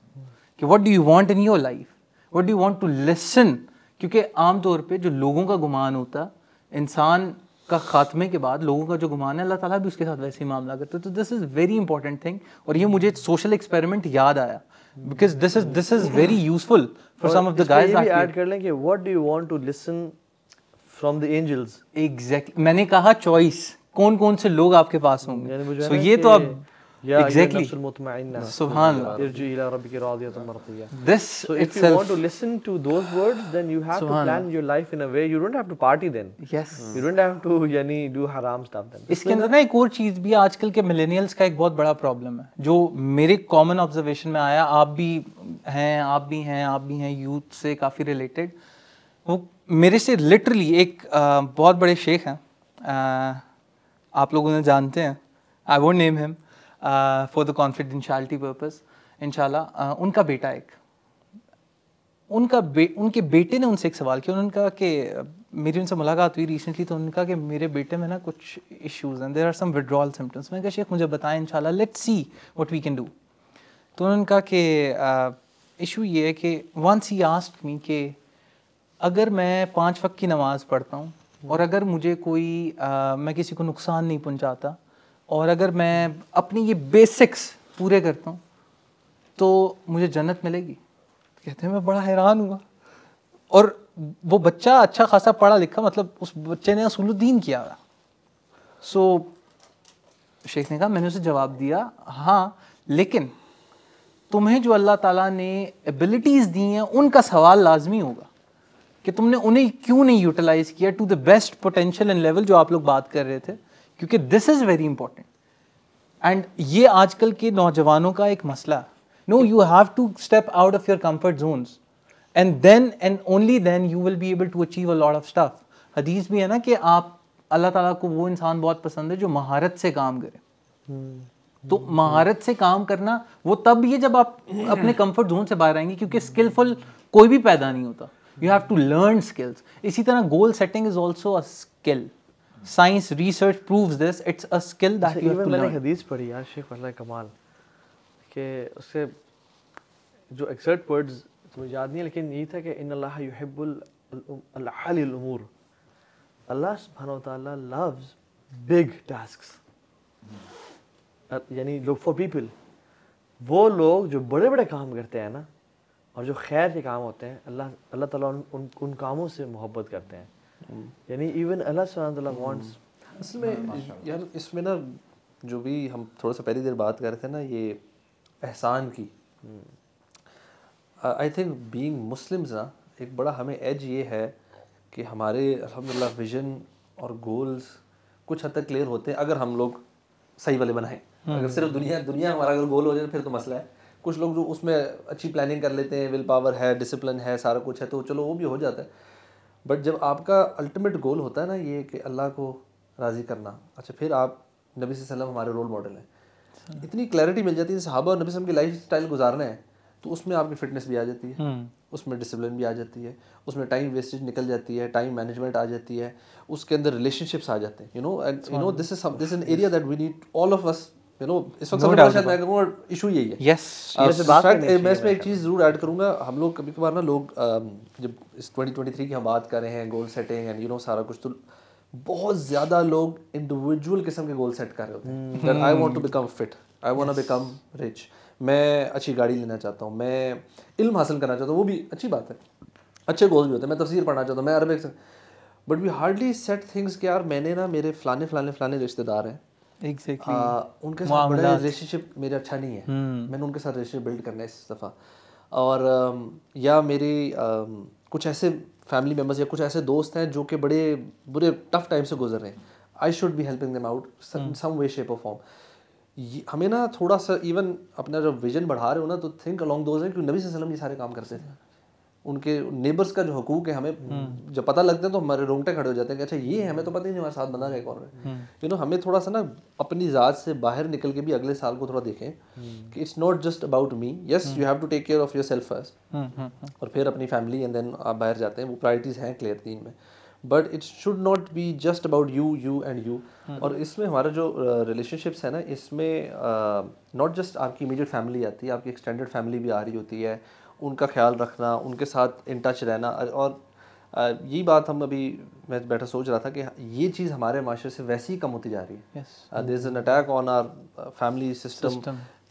कि what do you want in your life what do you want to listen क्योंकि आम तौर पे जो लोगों का गुमान होता इंसान का खात्मे के बाद लोगों का जो गुमान है अल्लाह ताला भी उसके साथ वैसे ही मामला करता है तो this is very important thing और ये मुझे सोशल एक्सपेरिमेंट याद आया because this is this is very useful for some of the guys add कर लें कि what do you want to listen from the angels exactly मैंने कहा चॉइस कौन कौन से लोग आपके पास होंगे सो so ये तो अब Yeah, exactly. Subhanallah. Irji ila rabbika radiyatan mardiyah. This so if itself, you want to listen to those words, then you have to plan your life in a way. You don't have to party then. Yes. hmm. You don't have to yani do haram stuff then. इसके अंदर ना एक और चीज़ भी आजकल के millennials का एक बहुत बड़ा प्रॉब्लम है जो मेरे कॉमन ऑब्जर्वेशन में आया आप भी हैं आप भी हैं आप भी हैं यूथ से काफ़ी रिलेटेड वो मेरे से लिटरली एक आ, बहुत बड़े शेख हैं आप लोग उन्हें जानते हैं I won't name him for the confidentiality purpose इनशाला उनका बेटा एक उनका बे उनके बेटे ने उनसे एक सवाल किया उन्होंने कहा कि मेरी उनसे मुलाकात हुई रिसेंटली तो उन्होंने कहा कि मेरे बेटे में ना कुछ इश्यूज हैं there are some withdrawal symptoms मैंने कहा शेख मुझे बताएं इंशाल्लाह let's see what we can do तो उन्होंने कहा कि इशू ये है कि वंस ही आस्क मी कि अगर मैं पाँच वक्त की नमाज़ पढ़ता हूँ और अगर मुझे कोई आ, मैं किसी को नुकसान नहीं पहुँचाता और अगर मैं अपनी ये बेसिक्स पूरे करता हूँ तो मुझे जन्नत मिलेगी तो कहते हैं मैं बड़ा हैरान हुआ और वो बच्चा अच्छा खासा पढ़ा लिखा मतलब उस बच्चे ने असूलुद्दीन किया हुआ सो so, शेख ने कहा मैंने उसे जवाब दिया हाँ लेकिन तुम्हें जो अल्लाह ताला ने एबिलिटीज़ दी हैं उनका सवाल लाजमी होगा कि तुमने उन्हें क्यों नहीं यूटिलाइज़ किया to the best potential and level जो आप लोग बात कर रहे थे क्योंकि this is very important and ये आजकल के नौजवानों का एक मसला no you have to step out of your comfort zones and then and only then you will be able to achieve a lot of stuff हदीस भी है ना कि आप अल्लाह ताला को वो इंसान बहुत पसंद है जो महारत से काम करे hmm. तो hmm. महारत से काम करना वो तब ये जब आप अपने कंफर्ट जोन से बाहर आएंगे क्योंकि स्किलफुल कोई भी पैदा नहीं होता you have to learn skills इसी तरह goal setting is also a skill science research proves this it's a skill that अच्छा, you have to मैंने हदीस पढ़ी यार शेख वल्ला कमाल के उससे जो एक्सर्ट वर्ड्स मुझे याद नहीं है लेकिन यही था कि इन अल्लाह युहिब्बुल उमूर अल्लाह सुभान व तआला लव्स बिग टास्क यानी लुक फॉर पीपल वो लोग जो बड़े बड़े काम करते हैं ना और जो खैर के काम होते हैं अल्लाह अल्लाह ताला उन उन कामों से मोहब्बत करते हैं यानी इवन अल्लाह सुबहान वांट्स असल में यार इसमें ना जो भी हम थोड़ा सा पहली देर बात कर रहे थे ना ये एहसान की आई थिंक बीइंग मुस्लिम्स ना एक बड़ा हमें एज ये है कि हमारे अलहमदिल्ला विजन और गोल्स कुछ हद तक क्लियर होते हैं अगर हम लोग सही वाले बनाएं हम्म। अगर सिर्फ दुनिया दुनिया हमारा अगर गोल हो जाए फिर तो मसला है कुछ लोग जो उसमें अच्छी प्लानिंग कर लेते हैं विल पावर है डिसिप्लिन है सारा कुछ है तो चलो वो भी हो जाता है बट जब आपका अल्टीमेट गोल होता है ना ये कि अल्लाह को राज़ी करना अच्छा फिर आप नबी वसल्लम हमारे रोल मॉडल हैं इतनी क्लैरिटी मिल जाती है सहाबा और नबी वसल्लम की लाइफ स्टाइल गुजारना है तो उसमें आपकी फिटनेस हम्म। भी आ जाती है उसमें डिसिप्लिन भी आ जाती है उसमें टाइम वेस्टेज निकल जाती है टाइम मैनेजमेंट आ जाती है उसके अंदर रिलेशनशिप्स आ जाते हैं you know and you know this is this an area that we need all of us you know इस वक्त इशू यही है यस मैं इसमें एक चीज़ ज़रूर ऐड हम लोग कभी कभार ना लोग जब इस 2023 की हम बात कर रहे हैं goal setting and you know सारा कुछ तो बहुत ज़्यादा लोग इंडिविजुअल किस्म के गोल सेट कर रहे होते हैं I to become fit I become rich मैं अच्छी गाड़ी लेना चाहता हूँ मैं इल्म हासिल करना चाहता हूँ वो भी अच्छी बात है अच्छे गोल्स भी होते हैं मैं तफसीर पढ़ना चाहता हूँ मैं Arabic but we hardly set things के यार मैंने ना मेरे फलाने फलाने फलाने रिश्तेदार हैं exactly. उनके साथ बड़ा रिलेशनशिप मेरा अच्छा नहीं है हम्म। मैंने उनके साथ रिलेशनशिप बिल्ड करना है इस दफ़ा और या मेरी कुछ ऐसे फैमिली मेम्बर्स या कुछ ऐसे दोस्त हैं जो कि बड़े बुरे टफ टाइम से गुजर रहे हैं I should be helping them out some way shape of form हमें ना थोड़ा सा इवन अपना जब विजन बढ़ा रहे हो ना तो थिंक अलॉन्ग दोज है क्योंकि नबी वसल्लम ये सारे काम करते थे उनके नेबर्स का जो हकूक है हमें हम्म। जब पता लगते हैं तो हमारे रोंगटे खड़े हो जाते हैं कि अच्छा ये है हमें तो पता ही नहीं हमारे साथ बना गया कौन है यू हम्म। नो हमें थोड़ा सा ना अपनी ज़ात से बाहर निकल के भी अगले साल को थोड़ा देखें हम्म। कि it's not just about me yes you have to take care of yourself first और फिर अपनी फैमिली एंड देन आप बाहर जाते हैं वो प्रायरिटीज़ हैं क्लियर तीन में but it's should not be just about you you and you और इसमें हमारा जो रिलेशनशिप्स uh, है ना इसमें नॉट जस्ट आपकी इमीडिएट फैमिली आती है आपकी एक्सटेंडेड फैमिली भी आ रही होती है उनका ख्याल रखना उनके साथ इन टच रहना और यही बात हम अभी मैं बैठा सोच रहा था कि ये चीज़ हमारे माशरे से वैसे ही कम होती जा रही है there is an attack on our family system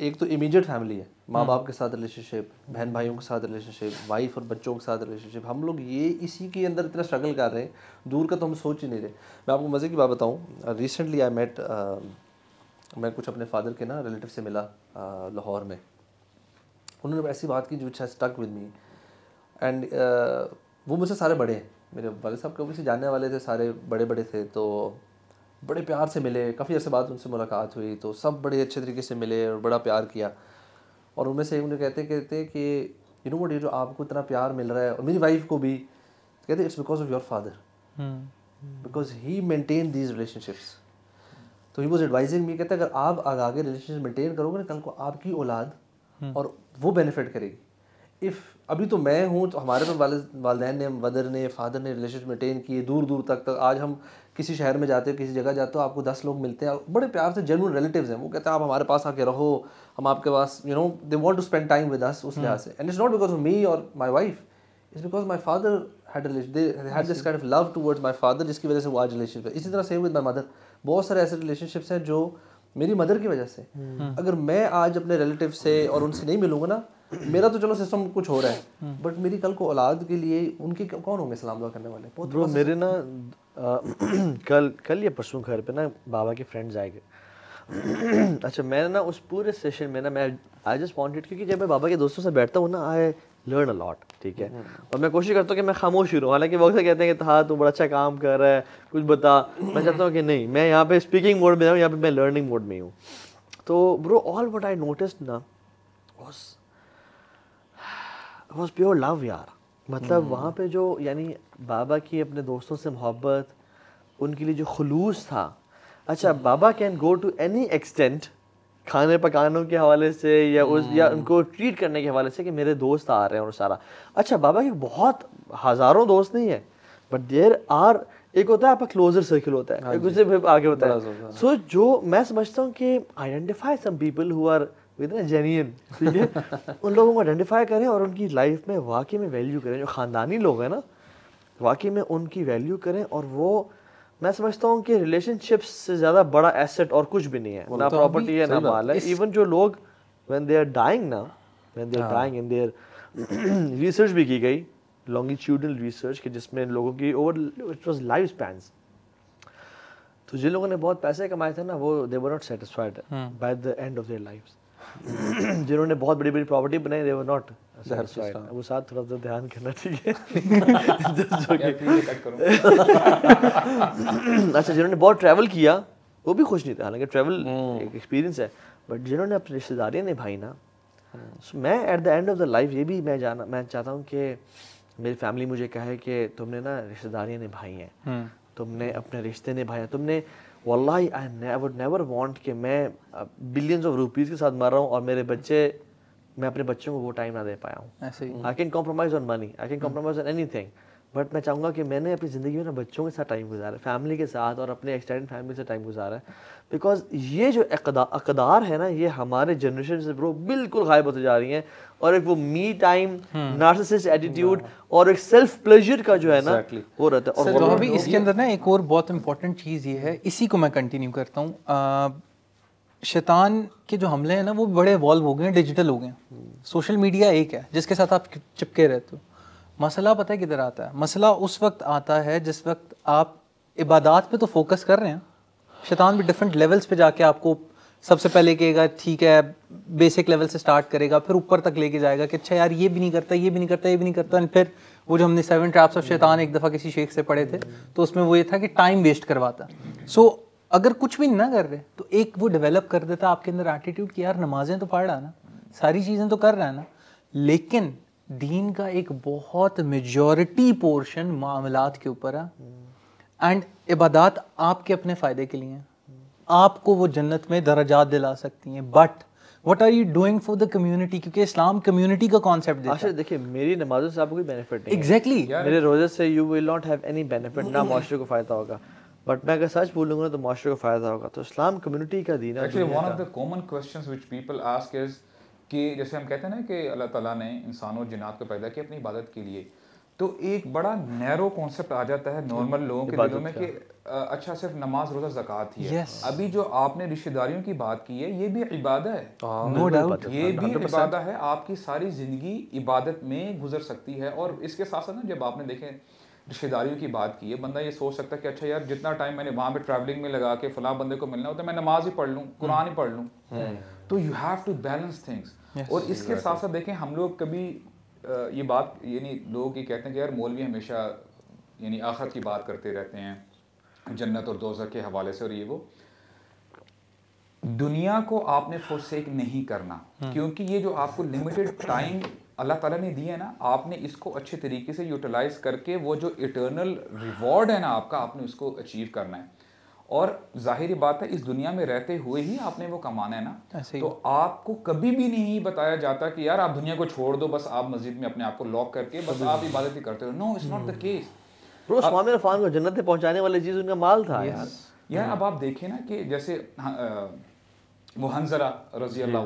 एक तो इमीडिएट फैमिली है hmm. माँ बाप के साथ रिलेशनशिप बहन भाइयों के साथ रिलेशनशिप वाइफ और बच्चों के साथ रिलेशनशिप हम लोग ये इसी के अंदर इतना स्ट्रगल कर रहे हैं दूर का तो हम सोच ही नहीं रहे मैं आपको मज़े की बात बताऊँ रिसेंटली आई मेट मैं कुछ अपने फादर के ना रिलेटिव से मिला लाहौर में उन्होंने ऐसी बात की जो स्टक विद मी एंड वो मुझसे सारे बड़े मेरे वाले साहब कभी से जानने वाले थे सारे बड़े बड़े थे तो बड़े प्यार से मिले काफ़ी अर्से बाद उनसे मुलाकात हुई तो सब बड़े अच्छे तरीके से मिले और बड़ा प्यार किया और उनमें से उन्हें कहते कहते कि यू नो वो ये जो आपको इतना प्यार मिल रहा है और मेरी वाइफ को भी कहते it's because of your father because he maintain these relationships तो ही वॉज एडवाइजिंग मी कहते अगर आप आगे रिलेशनशिप मेंटेन करोगे ना कल को आपकी औलाद हम्म। और वो बेनिफिट करेगी इफ़ अभी तो मैं हूँ तो हमारे तो वाले वालदे ने मदर ने फादर ने रिलेशनशिप मेंटेन किए दूर दूर तक तक तो आज हम किसी शहर में जाते हो किसी जगह जाते हो आपको दस लोग मिलते हैं बड़े प्यार से जेनुअन रिलेटिव्स हैं वो कहते हैं आप हमारे पास आके रहो हम आपके पास you know they want to spend time with us उस लिहाज हम्म। से and it's not because of me और my wife it's because my father had this kind of love towards my father जिसकी वजह से वो आज रिलेशनशिप है इसी तरह सेम विद माई मदर बहुत सारे ऐसे रिलेशनशिप्स हैं जो मेरी मदर की वजह से हम्म। अगर मैं आज अपने रिलेटिव से और उनसे नहीं मिलूंगा ना मेरा तो चलो सिस्टम कुछ हो रहा है बट हम्म। मेरी कल को औलाद के लिए उनके कौन होंगे सलाम दुआ करने वाले ब्रो मेरे ना आ, कल कल या परसों घर पे ना बाबा के फ्रेंड्स आए गए अच्छा मैं ना उस पूरे सेशन में ना मैं आई जस्ट वॉन्टेड क्योंकि जब मैं बाबा के दोस्तों से बैठता हूँ ना आई लर्न अ लॉट ठीक है और मैं कोशिश करता हूँ कि मैं खामोश ही रहूँ हालांकि वो अक्सर कहते हैं कि हाँ तू बड़ा अच्छा काम कर रहा है कुछ बता मैं चाहता हूँ कि नहीं मैं यहाँ पे स्पीकिंग मोड में हूँ यहाँ पे मैं लर्निंग मोड में हूँ तो bro all what I notice ना वॉज वॉज प्योर लव यार मतलब hmm. वहाँ पे जो यानी बाबा की अपने दोस्तों से मोहब्बत उनके लिए जो खलूस था अच्छा hmm. बाबा can go to any extent खाने पकानों के हवाले से या उस या हम्म। उनको ट्रीट करने के हवाले से कि मेरे दोस्त आ रहे हैं और सारा अच्छा बाबा के बहुत हज़ारों दोस्त नहीं है बट देर आर एक होता है आपका क्लोजर सर्किल होता है हाँ एक दूसरे आगे होता है सो so, जो मैं समझता हूँ कि identify some people who are with genuine ठीक है उन लोगों को आइडेंटिफाई करें और उनकी लाइफ में वाकई में वैल्यू करें जो ख़ानदानी लोग हैं ना वाकई में उनकी वैल्यू करें और वो मैं समझता हूँ कि रिलेशनशिप से ज्यादा बड़ा एसेट और कुछ भी नहीं है ना प्रॉपर्टी है ना माल है इवन जो लोग वेन दे आर डाइंग ना when they are dying in their research भी की गई लॉन्गिट्यूडनल रिसर्च कि जिसमें लोगों की over it was life span तो जिन लोगों ने बहुत पैसे कमाए थे ना वो they were not satisfied by the end of their life जिन्होंने बहुत बड़ी बड़ी प्रॉपर्टी बनाई दे वर नॉट अच्छा वो साथ थोड़ा सा ध्यान करना ठीक है अच्छा जिन्होंने बहुत ट्रैवल किया वो भी खुश नहीं था हालांकि ट्रैवल हम्म। एक एक्सपीरियंस है बट जिन्होंने अपनी रिश्तेदारियाँ निभाई ना सो हम्म। मैं at the end of the life ये भी मैं जाना मैं चाहता हूँ कि मेरी फैमिली मुझे कहे कि तुमने ना रिश्तेदारियाँ निभाई हैं हम्म। तुमने अपने रिश्ते निभाए तुमने वल्लाही आई वुड नेवर वांट कि मैं बिलियंस ऑफ रुपीज़ के साथ मर रहा हूँ और मेरे बच्चे मैं अपने बच्चों को वो टाइम ना दे पाया हूँ I can compromise on money I can compromise on anything but मैं चाहूँगा कि मैंने अपनी ज़िंदगी में ना बच्चों के साथ टाइम गुजारा फैमिली के साथ और अपने एक्सटेंडेड फैमिली से टाइम गुजारा बिकॉज ये जो अकदार है ना ये हमारे जनरेशन से ब्रो बिल्कुल गायब होते जा रही है और एक वो मी टाइम नार्सिसिस्ट एटीट्यूड और एक सेल्फ प्लेजर का जो है ना exactly. वो रहता है और तो अभी इसके अंदर ना एक और बहुत इंपॉर्टेंट चीज़ ये है इसी को मैं कंटिन्यू करता हूँ शैतान के जो हमले हैं ना वो बड़े इवॉल्व हो गए हैं डिजिटल हो गए हैं सोशल मीडिया एक है जिसके साथ आप चिपके रहते हो मसला पता है किधर आता है मसला उस वक्त आता है जिस वक्त आप इबादत पे तो फोकस कर रहे हैं शैतान भी डिफरेंट लेवल्स पे जाके आपको सबसे पहले कहेगा ठीक है बेसिक लेवल से स्टार्ट करेगा फिर ऊपर तक लेके जाएगा कि अच्छा यार ये भी नहीं करता ये भी नहीं करता ये भी नहीं करता एंड फिर वो जो हमने सेवन ट्रैप्स ऑफ शैतान एक दफ़ा किसी शेख से पढ़े थे तो उसमें वो ये था कि टाइम वेस्ट करवाता सो so, अगर कुछ भी ना कर रहे तो एक वो डेवलप कर देता आपके अंदर एटीट्यूड कि यार नमाजें तो पढ़ रहा है ना सारी चीज़ें तो कर रहा है ना लेकिन दीन का एक बहुत मेजोरिटी पोर्शन मामला के ऊपर है एंड इबादत आपके अपने फ़ायदे के लिए हैं आपको वो जन्नत में दर्जात दिला सकती हैं but what are you doing for the community क्योंकि इस्लाम कम्युनिटी का कॉन्सेप्ट देखिए मेरी नमाजों से आपको कोई बेनिफिट नहीं एग्जैक्टली exactly. मेरे रोजे से you will not have any benefit ना माशरे को फायदा होगा बट मैं अगर सच बोलूंगा तो माशरे को फ़ायदा होगा तो इस्लाम कम्युनिटी का दीन actually one of the common questions which people ask is कि जैसे हम कहते हैं ना कि अल्लाह ताला ने इंसान और जिनात को पैदा किया अपनी इबादत के लिए तो एक बड़ा नैरो कॉन्सेप्ट आ जाता है नॉर्मल hmm. लोगों के दिलों में कि अच्छा सिर्फ नमाज रोजा जक़ात ही है अभी जो आपने रिश्तेदारियों की बात की है ये भी हाँ, इबादत है नो डाउट ये भी इबादत है आपकी सारी जिंदगी इबादत में गुजर सकती है और इसके साथ साथ ना जब आपने देखें रिश्तेदारियों की बात की है बंदा ये सोच सकता है कि अच्छा यार जितना टाइम मैंने वहाँ पे ट्रैवलिंग में लगा के फला बंदे को मिलना होता है मैं नमाज ही पढ़ लूँ कुरान ही पढ़ लूँ हम्म। हम्म। तो you have to balance things और इसके साथ साथ देखें हम लोग कभी ये बात यानी लोग ये कहते हैं कि यार मौलवी हमेशा यानी आखरत की बात करते रहते हैं जन्नत और दोजक के हवाले से और ये वो दुनिया को आपने फोर्सेक नहीं करना हम्म। क्योंकि ये जो आपको लिमिटेड टाइम अल्लाह ताला ने दी है ना आपने इसको अच्छे तरीके से यूटिलाइज करके वो जो इटर्नल रिवॉर्ड है ना आपका आपने उसको अचीव करना है और जाहिर बात है इस दुनिया में रहते हुए ही आपने वो कमाना है ना हाँ, तो आपको कभी भी नहीं बताया जाता कि यार आप दुनिया को छोड़ दो बस आप मस्जिद में अपने आप को लॉक करके बस आप हम्म। इबादत ही करते हो no it's not the case स्वामी को जन्नत पहुंचाने वाली चीज़ उनका माल था यार यार हाँ। अब आप देखें ना कि जैसे हाँ, वो हंजरा रजी अल्लाह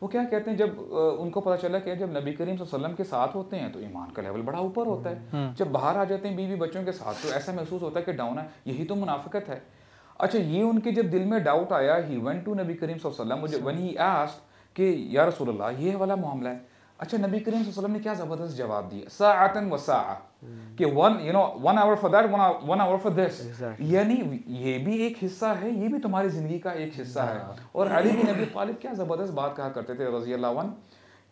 वो क्या कहते हैं जब उनको पता चला कि जब नबी करीम वसल्लम के साथ होते हैं तो ईमान का लेवल बड़ा ऊपर होता है हम्म। जब बाहर आ जाते हैं बीवी बच्चों के साथ तो ऐसा महसूस होता है कि डाउन है यही तो मुनाफिकत है अच्छा ये उनके जब दिल में डाउट आया ही वन टू नबी करीम वसल्लम मुझे वन ही आस्ट कि यार रसूल ये वाला मामला है अच्छा नबी करीम वसल्लम ने क्या ज़बरदस्त जवाब दिया आतन व सा Hmm. कि one you know one hour for that one hour for this यानी ये भी एक हिस्सा है ये भी तुम्हारी जिंदगी का एक हिस्सा है हाँ। और अली बिन अबी तालिब क्या जबरदस्त बात कहा करते थे रजी अल्लाह वन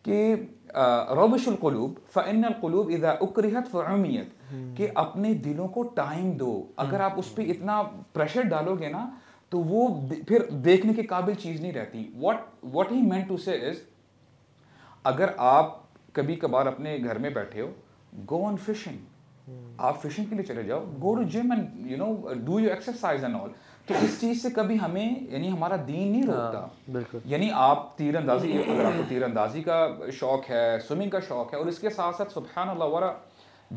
कि कुलूब फइन अल कुलूब इदा उकरहत फ़मीत हम्म। कि अपने दिलों को टाइम दो अगर आप उस पर हम्म। इतना प्रेशर डालोगे ना तो वो फिर देखने के काबिल चीज़ नहीं रहती what what he meant to say is अगर आप कभी कभार अपने घर में बैठे हो गो ऑन फिशिंग आप फिशिंग के लिए चले जाओ go to gym and you know do you exercise and all तो इस चीज से कभी हमें यानी हमारा दीन नहीं हाँ, रोकता यानी आप तीरंदाजी अगर आपको तीरंदाजी का शौक है स्विमिंग का शौक है और इसके साथ साथ सुबहान अल्लाह वाला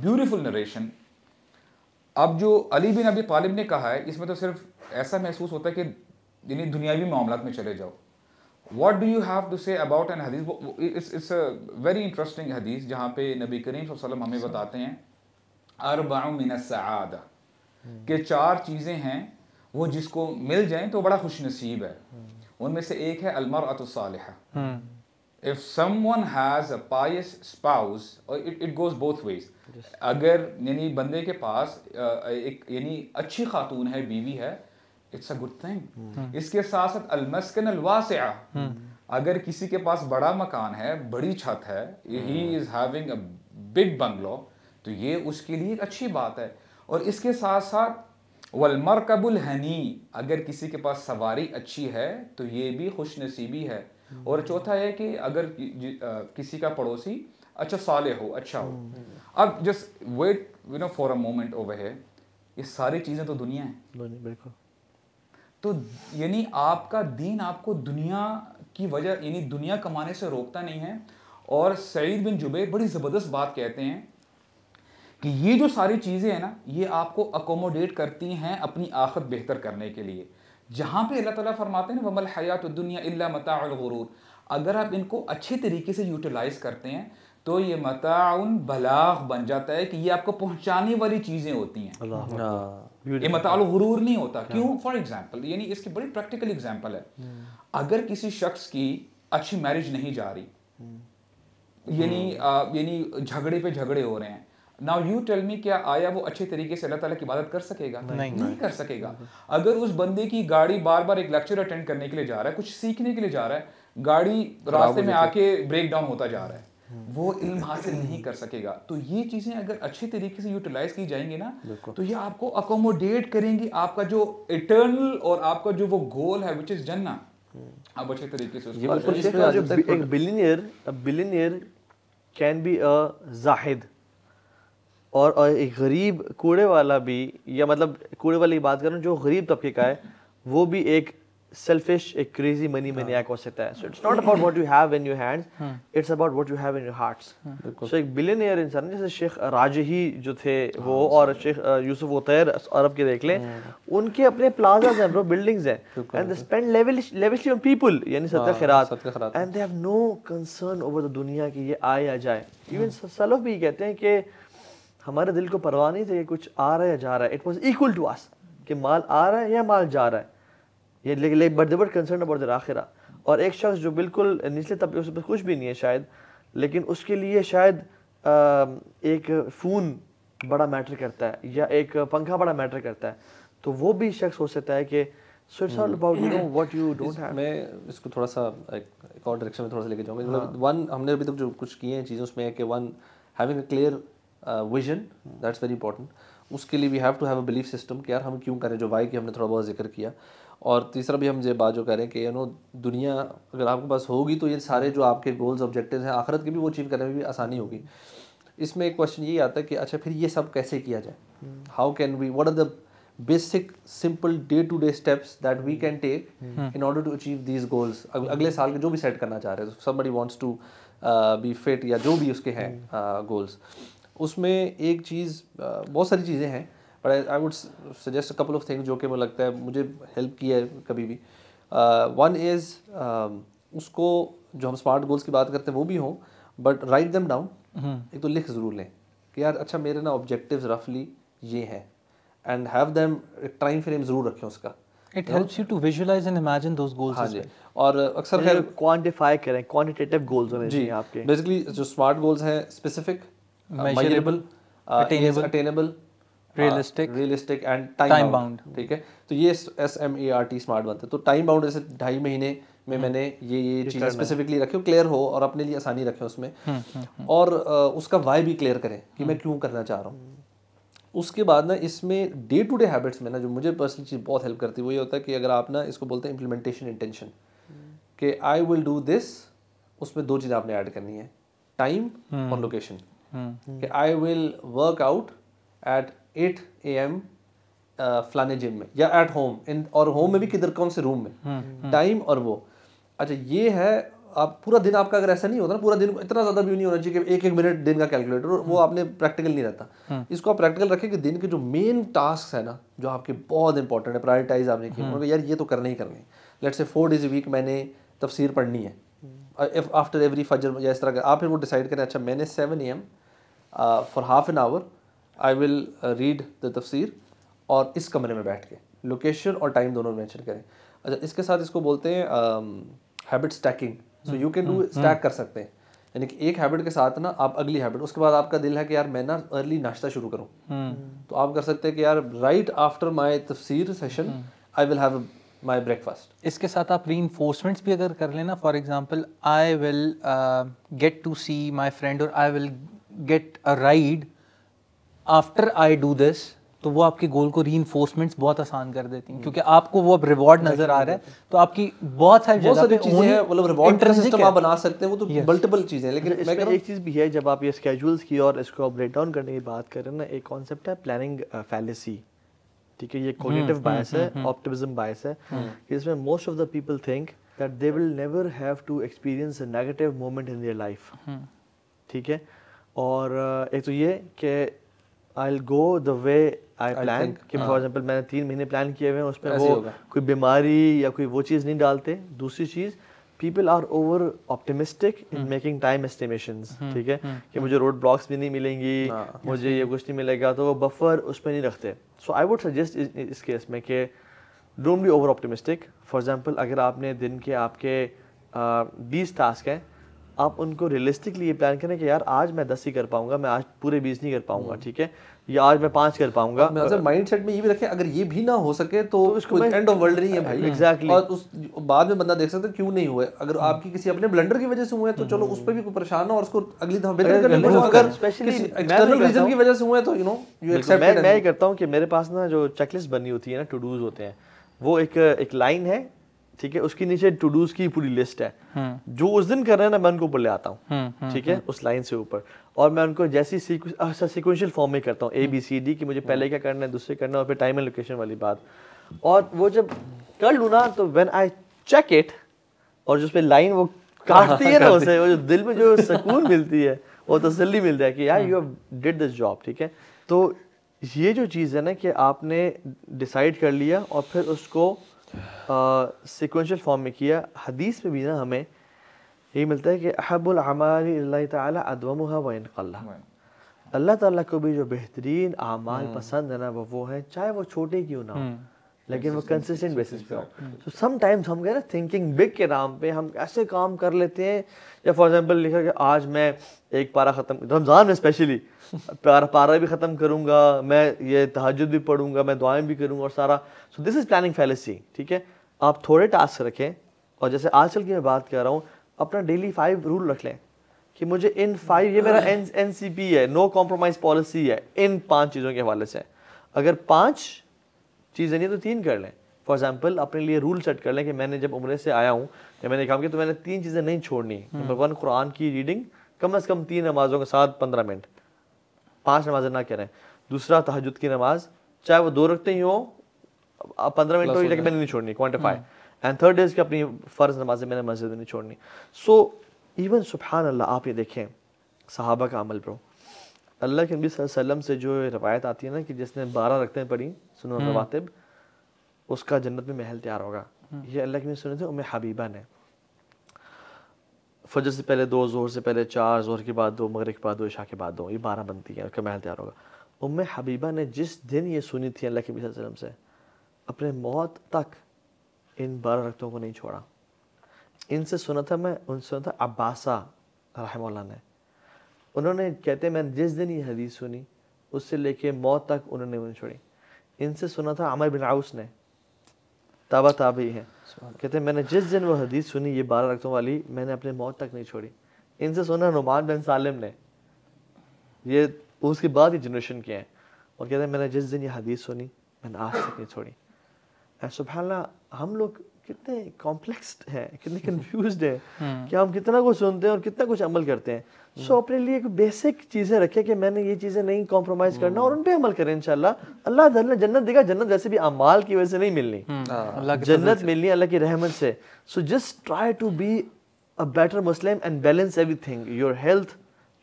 ब्यूटीफुल नरेशन अब जो अली बिन अबी तालिब ने कहा है इसमें तो सिर्फ ऐसा महसूस होता है कि यानी दुनियावी मामला में चले जाओ what do you have to say about an हदीस it's it's a very interesting हदीस जहाँ पे नबी करीम वसल्लम हमें बताते हैं अरबाउमिन सआदा के चार चीज़ें हैं वो जिसको मिल जाए तो बड़ा खुश नसीब है उनमें से एक है अलमर अतुसाल if someone has a pious spouse और it it goes both ways अगर यानी बंदे के पास एक यानी अच्छी खातून है बीवी है इट्स अ गुड थिंग इसके साथ साथ अलमस्कन अलवासिया hmm. अगर किसी के पास बड़ा मकान है बड़ी छत है he is having a big bungalow तो ये उसके लिए एक अच्छी बात है और इसके साथ साथ वलमर कबुल हनी अगर किसी के पास सवारी अच्छी है तो ये भी खुश नसीबी है hmm. और चौथा है कि अगर किसी का पड़ोसी अच्छा साले हो अच्छा हो hmm. अब just wait you know for a moment over है ये सारी चीज़ें तो दुनिया है बिल्कुल तो यानी आपका दीन आपको दुनिया की वजह यानी दुनिया कमाने से रोकता नहीं है और सईद बिन जुबैर बड़ी ज़बरदस्त बात कहते हैं कि ये जो सारी चीज़ें हैं ना ये आपको अकोमोडेट करती हैं अपनी आखत बेहतर करने के लिए जहाँ पे अल्लाह ताला फरमाते हैं वमल हयात दुनिया इल्ला मताउल अगर आप इनको अच्छे तरीके से यूटिलाइज़ करते हैं तो ये मताउन भलाग बन जाता है कि ये आपको पहुँचाने वाली चीज़ें होती हैं ये मताल गुरूर नहीं होता क्यों फॉर एग्जाम्पल यानी इसकी बड़ी प्रैक्टिकल एग्जाम्पल है हम्म। अगर किसी शख्स की अच्छी मैरिज नहीं जा रही हम्म। यानी हम्म। यानी झगड़े पे झगड़े हो रहे हैं नाउ यू टेल मी क्या आया वो अच्छे तरीके से अल्लाह ताला की इबादत कर सकेगा नहीं, नहीं, नहीं कर सकेगा अगर उस बंदे की गाड़ी बार बार एक लेक्चर अटेंड करने के लिए जा रहा है कुछ सीखने के लिए जा रहा है गाड़ी रास्ते में आके ब्रेक डाउन होता जा रहा है वो इल्म हासिल नहीं कर सकेगा तो ये चीज़ें अगर अच्छे तरीके से यूटिलाइज की जाएंगे ना तो ये आपको अकोमोडेट करेंगी आपका जो इटर्नल और आपका जो वो गोल है विच इज़ जन्ना आप अच्छे तरीके से एक billionaire billionaire can be a जाहिद और एक गरीब कूड़े वाला भी या मतलब कूड़े वाली बात करूँ जो गरीब तबके का है वो भी एक selfish, a crazy money maniac हो सकता है. So it's not about what you have in your hands, it's about what you have in your hearts. So एक billionaire इंसान jaise sheikh राजही jo the wo aur sheikh yusuf utair arab ke dekh le unke apne plazas hain bro, buildings hain and they spend lavish lavishly on people yani sadqa khairat and they have no concern over the duniya ki ye aaye ya jaye Even salaf bhi kehte hain कि हमारे दिल को परवाह नहीं थी कि कुछ आ रहा है या जा रहा है. It was equal to us कि माल आ रहा है या माल जा रहा है. ये बरदबट कंसर्न अबाउट द आखिर और एक शख्स जो बिल्कुल निचले तबके उस पर कुछ भी नहीं है शायद लेकिन उसके लिए शायद एक फ़ोन बड़ा मैटर करता है या एक पंखा बड़ा मैटर करता है तो वो भी शख्स हो सकता है कि so it's all about you know what you don't have मैं इसको थोड़ा सा एक, एक और डायरेक्शन में थोड़ा सा लेके जाऊंगा हाँ। मतलब वन हमने अभी तक जो कुछ किए हैं चीज़ें उसमें है कि one having a clear vision that's very important उसके लिए we have to have a belief system कि यार हम क्यों करें जो वाई की हमने थोड़ा बहुत जिक्र किया और तीसरा भी हम ये बात जो कह रहे हैं कि यू नो दुनिया अगर आपके पास होगी तो ये सारे जो आपके गोल्स ऑब्जेक्टिव हैं आखिरत के भी वो अचीव करने में भी आसानी होगी इसमें एक क्वेश्चन ये आता है कि अच्छा फिर ये सब कैसे किया जाए how can we what are the basic simple day to day steps that we can take in order to achieve these goals अगले साल के जो भी सेट करना चाह रहे हैं buddy wants to be fit या जो भी उसके हैं गोल्स हम्म। uh, उसमें एक चीज़ uh, बहुत सारी चीज़ें हैं but I I would suggest couple of things जो कि मुझे लगता है मुझे हेल्प की है कभी भी one uh, is uh, um, उसको जो हम स्मार्ट गोल्स की बात करते हैं वो भी हों बट राइट देम डाउन एक तो लिख ज़रूर लें कि यार अच्छा मेरे ना ऑब्जेक्टिव रफली ये हैं and have them time frame ज़रूर रखें उसका it helps you to visualize and imagine those goals हाँ जी और अक्सर खैर क्वांटिफाई करें क्वांटिटेटिव गोल्स होने चाहिए आपके बेसिकली जो स्मार्ट गोल्स हैं specific measurable attainable realistic realistic and time bound ठीक है तो ये S M A R T smart बनते हैं तो टाइम बाउंड जैसे ढाई महीने में हम्म। मैंने ये ये चीज़ स्पेसिफिकली रखे क्लियर हो और अपने लिए आसानी रखे उसमें हम्म, हम्म, और उसका वाई भी क्लियर करें कि मैं क्यों करना चाह रहा हूँ उसके बाद ना इसमें डे टू डे हैबिट्स में ना जो मुझे पर्सनली चीज़ बहुत हेल्प करती है वो ये होता है कि अगर आप ना इसको बोलते हैं इम्प्लीमेंटेशन इंटेंशन कि आई विल डू दिस उसमें दो चीज़ें आपने ऐड करनी है टाइम और लोकेशन कि I will work out at eight A M फलाने जिम में या एट होम इन और होम में भी किधर कौन से रूम में टाइम हम्म, हम्म। और वो अच्छा ये है आप पूरा दिन आपका अगर ऐसा नहीं होता ना पूरा दिन इतना ज़्यादा भी नहीं होना चाहिए कि एक एक मिनट दिन का कैलकुलेटर वो हम्म। आपने प्रैक्टिकल नहीं रहता इसको आप प्रैक्टिकल रखें कि दिन के जो मेन टास्क है ना जो आपके बहुत इंपॉर्टेंट है प्रायोरिटाइज आपने की यार ये तो करना ही करना है लेट से फोर डेज वीक मैंने तफसीर पढ़नी है आफ्टर एवरी फजर या इस तरह का आप फिर वो डिसाइड करें अच्छा मैंने seven A M for half an hour I will read the तफसीर और इस कमरे में बैठ के लोकेशन और टाइम दोनों मैंशन करें अच्छा इसके साथ इसको बोलते हैं habit stacking so you can do stack कर सकते हैं यानी कि एक हैबिट के साथ ना आप अगली हैबिट उसके बाद आपका दिल है कि यार मैं ना अर्ली नाश्ता शुरू करूँ हम्म। तो आप कर सकते हैं कि यार राइट आफ्टर माई तफसीर session I will have my breakfast इसके साथ आप री भी अगर कर लेना for example I will get to see my friend और I will get a ride after I do this तो वो आपके गोल को री बहुत आसान कर देती हैं क्योंकि आपको वो अब रिवॉर्ड नजर आ रहा है तो आपकी बहुत सारी बहुत सारी चीजें हैं मतलब रिवॉर्ड सिस्टम आप बना सकते हैं वो तो मल्टीपल चीजें लेकिन अच्छा, मैं एक चीज भी है जब आप ये स्केड्यूल्स की और इसको आप ब्रेक डाउन करने की बात कर रहे हैं ना एक कॉन्सेप्ट है प्लानिंग फैलेसी uh, ठीक है ये कोग्निटिव हम्म, बायस हम्म, है ऑप्टिमिज्म बायस हम्म। है इसमें most of the people think that they will never have to experience a negative moment in their life ठीक है और uh, एक तो ये कि I go the way I plan कि फॉर हाँ। एग्जाम्पल मैंने तीन महीने प्लान किए हुए हैं उसमें वो कोई बीमारी या कोई वो चीज़ नहीं डालते दूसरी चीज़ people are over optimistic in making time estimation ठीक है हम्म, कि हम्म। मुझे रोड ब्लॉक्स भी नहीं मिलेंगी हाँ, मुझे ये कुछ नहीं मिलेगा तो वो बफर उस पर नहीं रखते सो आई वुड सजेस्ट इस केस में कि don't be over optimistic for example अगर आपने दिन के आपके बीस टास्क हैं आप उनको रियलिस्टिकली ये प्लान करें कि यार आज मैं दस ही कर पाऊंगा मैं आज पूरे बीस नहीं कर पाऊंगा हम्म। ठीक है या आज मैं पांच कर पाऊंगा माइंड सेट में ये भी रखें अगर ये भी ना हो सके तो, तो उसको एंड ऑफ वर्ल्ड नहीं है भाई एग्जैक्टली और उस बाद में बंदा देख सकते क्यों नहीं हुआ अगर हम्म। आपकी किसी अपने ब्लंडर की वजह से हुए तो चलो उस हम्म। पर भी कोई परेशान हो और उसको अगली दफा बेहतर एक्सटर्नल रीजन की वजह से हुए तो यू नो यू एक्सेप्ट मैं ये करता हूँ कि मेरे पास ना जो चेकलिस्ट बनी होती है ना टू डूज होते हैं वो एक एक लाइन है ठीक है उसके नीचे टू डूज की पूरी लिस्ट है हम्म। जो उस दिन कर रहे हैं ना मैं उनको ऊपर ले आता हूँ हम्म, हम्म, ठीक है उस लाइन से ऊपर और मैं उनको जैसी सिक्वेंशियल फॉर्म में करता हूँ ए बी सी डी की मुझे पहले क्या करना है दूसरे करना है और फिर टाइम एंड लोकेशन वाली बात और वो जब कर लू ना तो वेन आई चेक इट और जिसमें लाइन वो काटती है ना हाँ, हाँ, उसे वो जो दिल में जो सुकून मिलती है वो तसली मिलता है कि यार यू डिड दिस जॉब ठीक है तो ये जो चीज़ है ना कि आपने डिसाइड कर लिया और फिर उसको सिक्वेंशल फॉर्म में किया हदीस में भी ना हमें यही मिलता है कि अहबुलमाल तदम वनकल्ला अल्लाह ताला को भी जो बेहतरीन आमाल हम्म। पसंद है ना वो वो है चाहे वो छोटे क्यों ना हो हम्म। लेकिन वो कंसिस्टेंट बेसिस पे हो सो समाइम्स हम क्या ना थिंकिंग बिग के नाम पे हम ऐसे काम कर लेते हैं या फॉर एग्जांपल लिखा कि आज मैं एक पारा ख़त्म रमज़ान में स्पेशली पारा पारा भी ख़त्म करूँगा मैं ये तहजद भी पढ़ूंगा मैं दुआएं भी करूँगा और सारा so this is planning fallacy ठीक है आप थोड़े टास्क रखें और जैसे आजकल की मैं बात कर रहा हूँ अपना डेली फाइव रूल रख लें कि मुझे इन फाइव ये मेरा एन एन सी पी है नो कॉम्प्रोमाइज पॉलिसी है इन पाँच चीज़ों के हवाले से अगर पाँच चीज़ें नहीं तो तीन कर लें फॉर एग्जाम्पल अपने लिए रूल सेट कर लें कि मैंने जब उम्र से आया हूँ या तो मैंने काम किया तो मैंने तीन चीज़ें नहीं छोड़नी नंबर वन कुरान की रीडिंग कम अज़ कम तीन नमाज़ों के साथ पंद्रह मिनट पाँच नमाजें ना करें दूसरा तहजद की नमाज चाहे वो दो रखते ही हो पंद्रह मिनट तो हो लेकिन मैंने नहीं छोड़नी क्वान्टिफाई एंड थर्ड डेज की अपनी फ़र्ज़ नमाजें मैंने मस्जिद में नहीं छोड़नी सो इवन सुबहान अल्लाह आप ये देखें सहाबा का अमल ब्रो अल्लाह के नबी वसल्लम से जो रवायत आती है ना कि जिसने बारह रखते पढ़ी सुनो हम्म। रवातब उसका जन्नत में महल तैयार होगा हम्म। ये अल्लाह की सुनत थे उम हबीबा ने फजर से पहले दो जोर से पहले चार जोर के बाद दो मगर के बाद दो ईशा के बाद दो ये बारह बनती है उसका महल तैयार होगा उम हबीबा ने जिस दिन ये सुनी थी अल्लाह के वसल्लम से अपने मौत तक इन बारह रक्तों को नहीं छोड़ा इनसे सुना था मैं उनसे सुना था अब्बासा रहम ने उन्होंने कहते मैंने जिस दिन ये हदीस सुनी उससे लेके मौत तक उन्होंने उन्हें छोड़ी इनसे सुना था अमर बिन आउस ने ताबा ताबी हैं कहते हैं मैंने जिस दिन वो हदीस सुनी ये बारह रक्तों वाली मैंने अपने मौत तक नहीं छोड़ी इनसे सुना नुमान बिन सालिम ने ये उसके बाद ही जनरेशन के हैं और कहते हैं मैंने जिस दिन ये हदीस सुनी मैंने आज तक नहीं छोड़ी सुबह हम लोग कितने कॉम्प्लेक्स हैं कितने कन्फ्यूज हम्म। हैं हम्म। कि हम कितना कुछ सुनते हैं और कितना कुछ अमल करते हैं सो हम्म। so, अपने लिए एक बेसिक चीज़ें रखें कि मैंने ये चीज़ें नहीं कॉम्प्रोमाइज करना और उन पर अमल करें इनशाला अल्लाह जन्नत देगा जन्नत वैसे भी अमाल की वजह से नहीं मिलनी हाँ। जन्नत मिलनी अल्लाह की रहमत से so just try to be a better Muslim and balance everything your health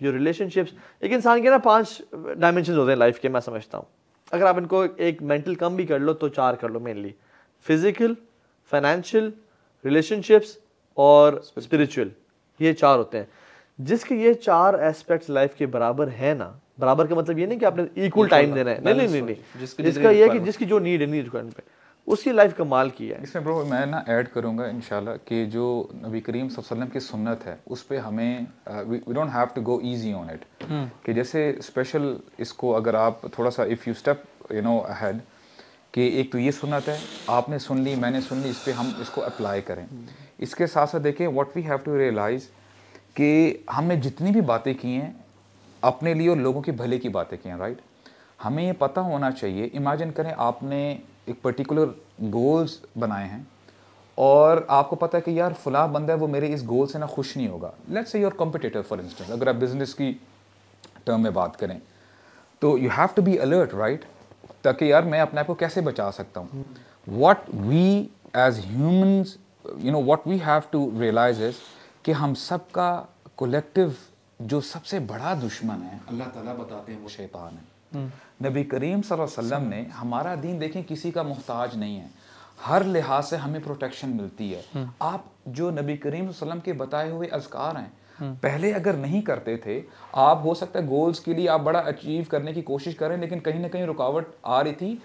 your relationships एक इंसान के ना पांच डायमेंशन होते हैं लाइफ के मैं समझता हूँ अगर आप इनको एक मेंटल कम भी कर लो तो चार कर लो मेनली फिजिकल फाइनेंशियल रिलेशनशिप्स और स्पिरिचुअल ये चार होते हैं जिसके ये चार एस्पेक्ट्स लाइफ के बराबर है ना बराबर का मतलब ये नहीं कि आपने इक्वल टाइम देना है नहीं नहीं नहीं, नहीं। जिसका, जिसका ये कि जिसकी जो नीड है नीड रिक्वायरमेंट पे उसकी लाइफ कमाल की है इसमें ब्रो मैं ना ऐड करूंगा इंशाल्लाह कि जो नबी करीम वसल्लम की सुन्नत है उस पर हमें we don't have to go easy on it कि जैसे स्पेशल इसको अगर आप थोड़ा सा if you step you know ahead कि एक तो ये सुनत है आपने सुन ली मैंने सुन ली इस पर हम इसको अप्लाई करें इसके साथ साथ देखें what we have to realize कि हमने जितनी भी बातें की हैं अपने लिए और लोगों के भले की बातें की हैं राइट हमें ये पता होना चाहिए इमेजिन करें आपने एक पर्टिकुलर गोल्स बनाए हैं और आपको पता है कि यार फुला बंदा है वो मेरे इस गोल से ना खुश नहीं होगा let's say your competitor for instance अगर आप बिजनेस की टर्म में बात करें तो you have to be alert right कि यार मैं अपने आप को कैसे बचा सकता हूँ what we as humans you know what we have to realize is कि हम सब का कोलेक्टिव जो सबसे बड़ा दुश्मन है अल्लाह ताला बताते हैं वो शैतान है हम्म। नबी करीम वसल्लम ने हमारा दीन देखें किसी का मोहताज नहीं है हर लिहाज से हमें प्रोटेक्शन मिलती है हम्म। आप जो नबी करीम वसल्लम के बताए हुए अजकार हैं हम्म। पहले अगर नहीं करते थे आप हो सकता है गोल्स के लिए आप बड़ा अचीव करने की कोशिश करें लेकिन कहीं ना कहीं रुकावट आ रही थी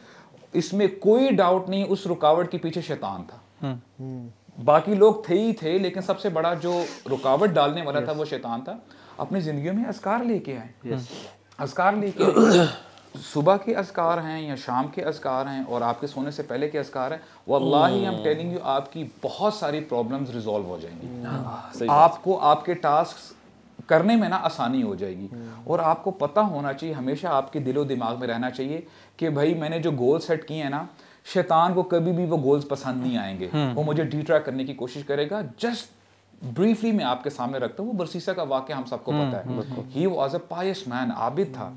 इसमें कोई डाउट नहीं उस रुकावट के पीछे शैतान था हम्म। हम्म। बाकी लोग थे ही थे लेकिन सबसे बड़ा जो रुकावट डालने वाला था वो शैतान था अपनी जिंदगी में असकार लेके आए अस्कार असकार लेके सुबह के असकार हैं या शाम के असकार हैं और आपके सोने से पहले के असकार हैं वल्लाह ही हम टेलिंग यू आपकी बहुत सारी प्रॉब्लम्स रिजॉल्व हो जाएंगी हाँ, आपको आपके टास्क करने में ना आसानी हो जाएगी हम्म। और आपको पता होना चाहिए हमेशा आपके दिलो दिमाग में रहना चाहिए कि भाई मैंने जो गोल सेट किए हैं ना शैतान को कभी भी वो गोल्स पसंद नहीं आएंगे हम्म। वो मुझे डिट्रैक करने की कोशिश करेगा जस्ट ब्रीफली मैं आपके सामने रखता हूँ वो बरसीसा का वाक्य हम सबको पता है he was a pious man आबिद था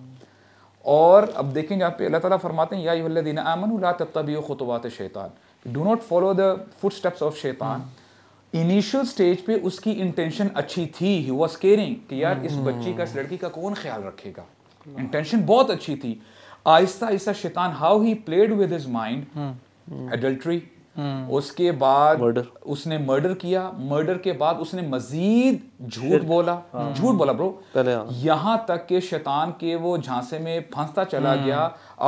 और अब देखें जहाँ पे अल्लाह ताला फरमाते हैं या दीन आमन ला तबी खुतबात शैतान do not follow the footsteps of शैतान इनिशियल स्टेज पे उसकी इंटेंशन अच्छी थी ही वॉज केयरिंग कि यार इस बच्ची का इस लड़की का कौन ख्याल रखेगा इंटेंशन बहुत अच्छी थी आहिस्ता आहिस्ता शैतान how he played with his mind adultery हम्म। उसके बाद मर्डर उसने मर्डर किया मर्डर के बाद उसने मजीद झूठ बोला हाँ। झूठ बोला ब्रो हाँ। यहाँ तक के शैतान के वो झांसे में फंसता चला हम्म। गया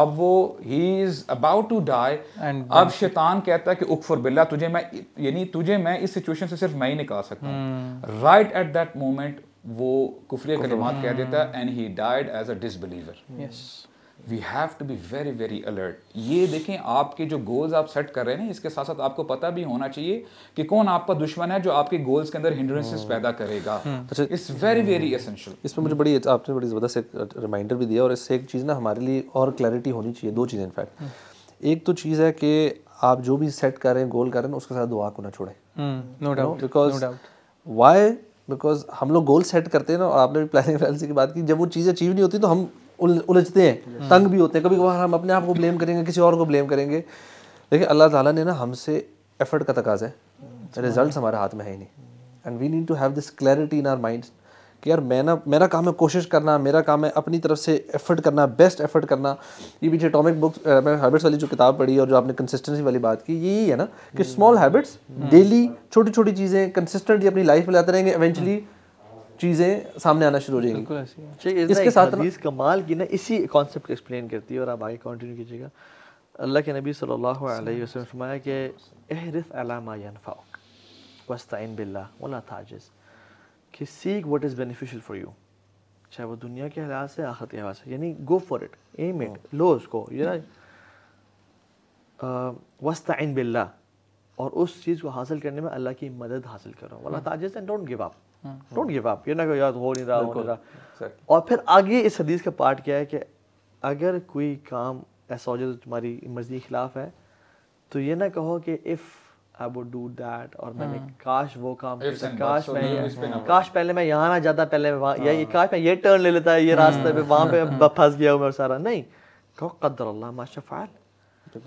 अब वो he is about to die अब शैतान कहता है कि उकफर बिल्ला तुझे मैं यानी तुझे मैं इस सिचुएशन से सिर्फ मैं ही निकाल सकता हूँ राइट एट दैट मोमेंट वो कुफरी कलिमात कह हम्म। देता है and he died as a disbeliever we have to be very very alert ये देखें आपके जो गोल्स आप सेट कर रहे हैं ना इसके साथ साथ आपको पता भी होना चाहिए कि कौन आपका दुश्मन है जो आपके गोल्स के अंदर हिंड्रेंसेस hmm. पैदा करेगा इट्स वेरी वेरी एसेंशियल इसमें मुझे बड़ी आपने बड़ी ज़बरदस्त एक रिमाइंडर भी दिया और इससे एक चीज़ ना हमारे लिए और क्लैरिटी होनी चाहिए दो चीज़ें इनफैक्ट hmm. एक तो चीज़ है कि आप जो भी सेट कर रहे हैं गोल कर रहे हैं उसके साथ दुआ को ना छोड़ें no doubt because why because हम लोग गोल सेट करते हैं ना और आपने भी प्लानिंग फैलसी की बात की जब वो चीज़ अचीव नहीं होती तो हम उलझते हैं तंग भी होते हैं कभी कभार हम अपने आप को ब्लेम करेंगे किसी और को ब्लेम करेंगे देखिए अल्लाह ताला ने ना हमसे एफर्ट का तकाज़ है रिजल्ट हमारे हाथ में है ही नहीं and we need to have this clarity in our mind कि यार मैं ना मेरा काम है कोशिश करना मेरा काम है अपनी तरफ से एफर्ट करना बेस्ट एफर्ट करना ये पीछे टॉमिक बुक्स हैबिट्स वाली जो किताब पढ़ी और जो आपने कंसिस्टेंसी वाली बात की ये यही है ना कि स्मॉल हैबिट्स डेली छोटी छोटी चीज़ें कंसिस्टेंटली अपनी लाइफ में लाते रहेंगे एवेंचुअली चीज़ें सामने आना शुरू हो जाएंगी इसके साथ कमाल की ना इसी कॉन्सेप्ट को एक्सप्लेन करती है और आप आगे कंटिन्यू कीजिएगा अल्लाह के नबी सल्लल्लाहु अलैहि वसल्लम ने फरमाया कि एहरिफ अलामा यनफाक वस्ताइन बिल्ला वला ताजिस कि seek what is beneficial for you चाहे वो दुनिया के हवाले से आखिरत के हवाले से यानी go for it um it लो उसको यू ना वस्ताइन बिल्ला और उस चीज़ को हासिल करने में अल्लाह की मदद हासिल करो वला ताजिस and don't give up don't give up ये ना कोई याद हो नहीं रहा हो रहा और फिर आगे इस हदीस का पार्ट क्या है कि अगर कोई काम ऐसा हो जाए तो तुम्हारी मर्जी के खिलाफ है तो ये ना कहो कि if I would do that और मैंने हाँ। काश वो काम काश मैं काश पहले मैं यहाँ ना जाता पहले मैं वहाँ ये हाँ। काश मैं ये टर्न ले लेता ये रास्ते पे हाँ। वहाँ पे फंस गया हूँ मैं सारा नहीं कहो कदर अल्लाह माशा फ़ाल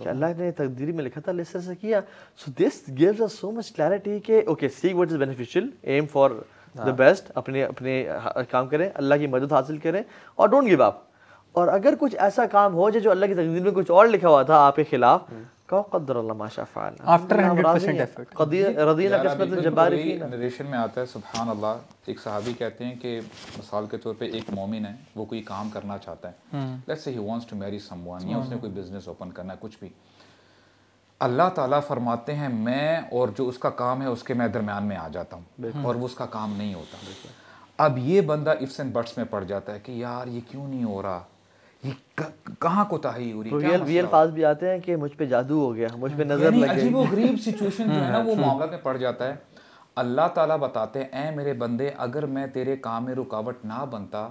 अल्लाह ने तकदीर में लिखा था लिस्ट से किया so this gives us so much clarity के okay see what is beneficial um for the हाँ। बेस्ट अपने अपने हाँ, काम करें अल्लाह की मदद हासिल करें और डोंट गिव अप और अगर कुछ ऐसा काम हो जो अल्लाह की तकदीर में कुछ और लिखा हुआ था आपके खिलाफ हम्म। नरेशन तो में आता है सुबहान अल्लाह एक सहाबी कहते हैं कि मिसाल के तौर पे एक मोमिन है वो कोई काम करना चाहता है let's say he wants to marry someone या हम्म। उसने कोई बिजनेस ओपन करना है कुछ भी अल्लाह ताला फरमाते हैं मैं और जो उसका काम है उसके मैं दरम्यान में आ जाता हूँ और वो उसका काम नहीं होता अब ये बंदा इफ्स एंड बट्स में पड़ जाता है कि यार ये क्यों नहीं हो रहा ये कहाँ कोताही हो रही है तो रियल रियल पास भी आते हैं कि मुझ पे जादू हो गया मुझ पे नजर लग गई वो गरीब सिचुएशन जो है ना हम्म, वो हम्म। मामला में पड़ जाता है अल्लाह ताला बताते हैं ऐ मेरे बंदे अगर मैं तेरे काम में रुकावट ना बनता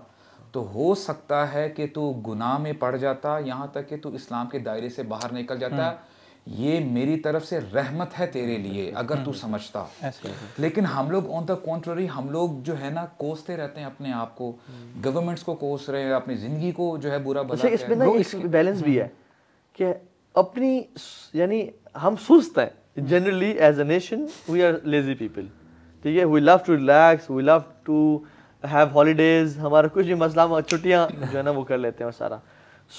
तो हो सकता है कि तू गुनाह में पड़ जाता यहाँ तक कि तू इस्लाम के दायरे से बाहर निकल जाता हम्म। ये मेरी तरफ से रहमत है तेरे लिए अगर तू हम्म। समझता लेकिन हम लोग ऑन द कॉन्ट्ररी हम लोग जो है ना कोसते रहते हैं अपने आप को गवर्नमेंट्स हम्म। को कोस रहे हैं अपनी जिंदगी को जो है बुरा अच्छा, बना इस ना इस बैलेंस भी है हम्म। कि अपनी यानी हम सुस्त हैं generally as a nation we are lazy people ठीक है we love to relax we love to have holidays हमारा कुछ भी मसला छुट्टियाँ जो है ना वो कर लेते हैं सारा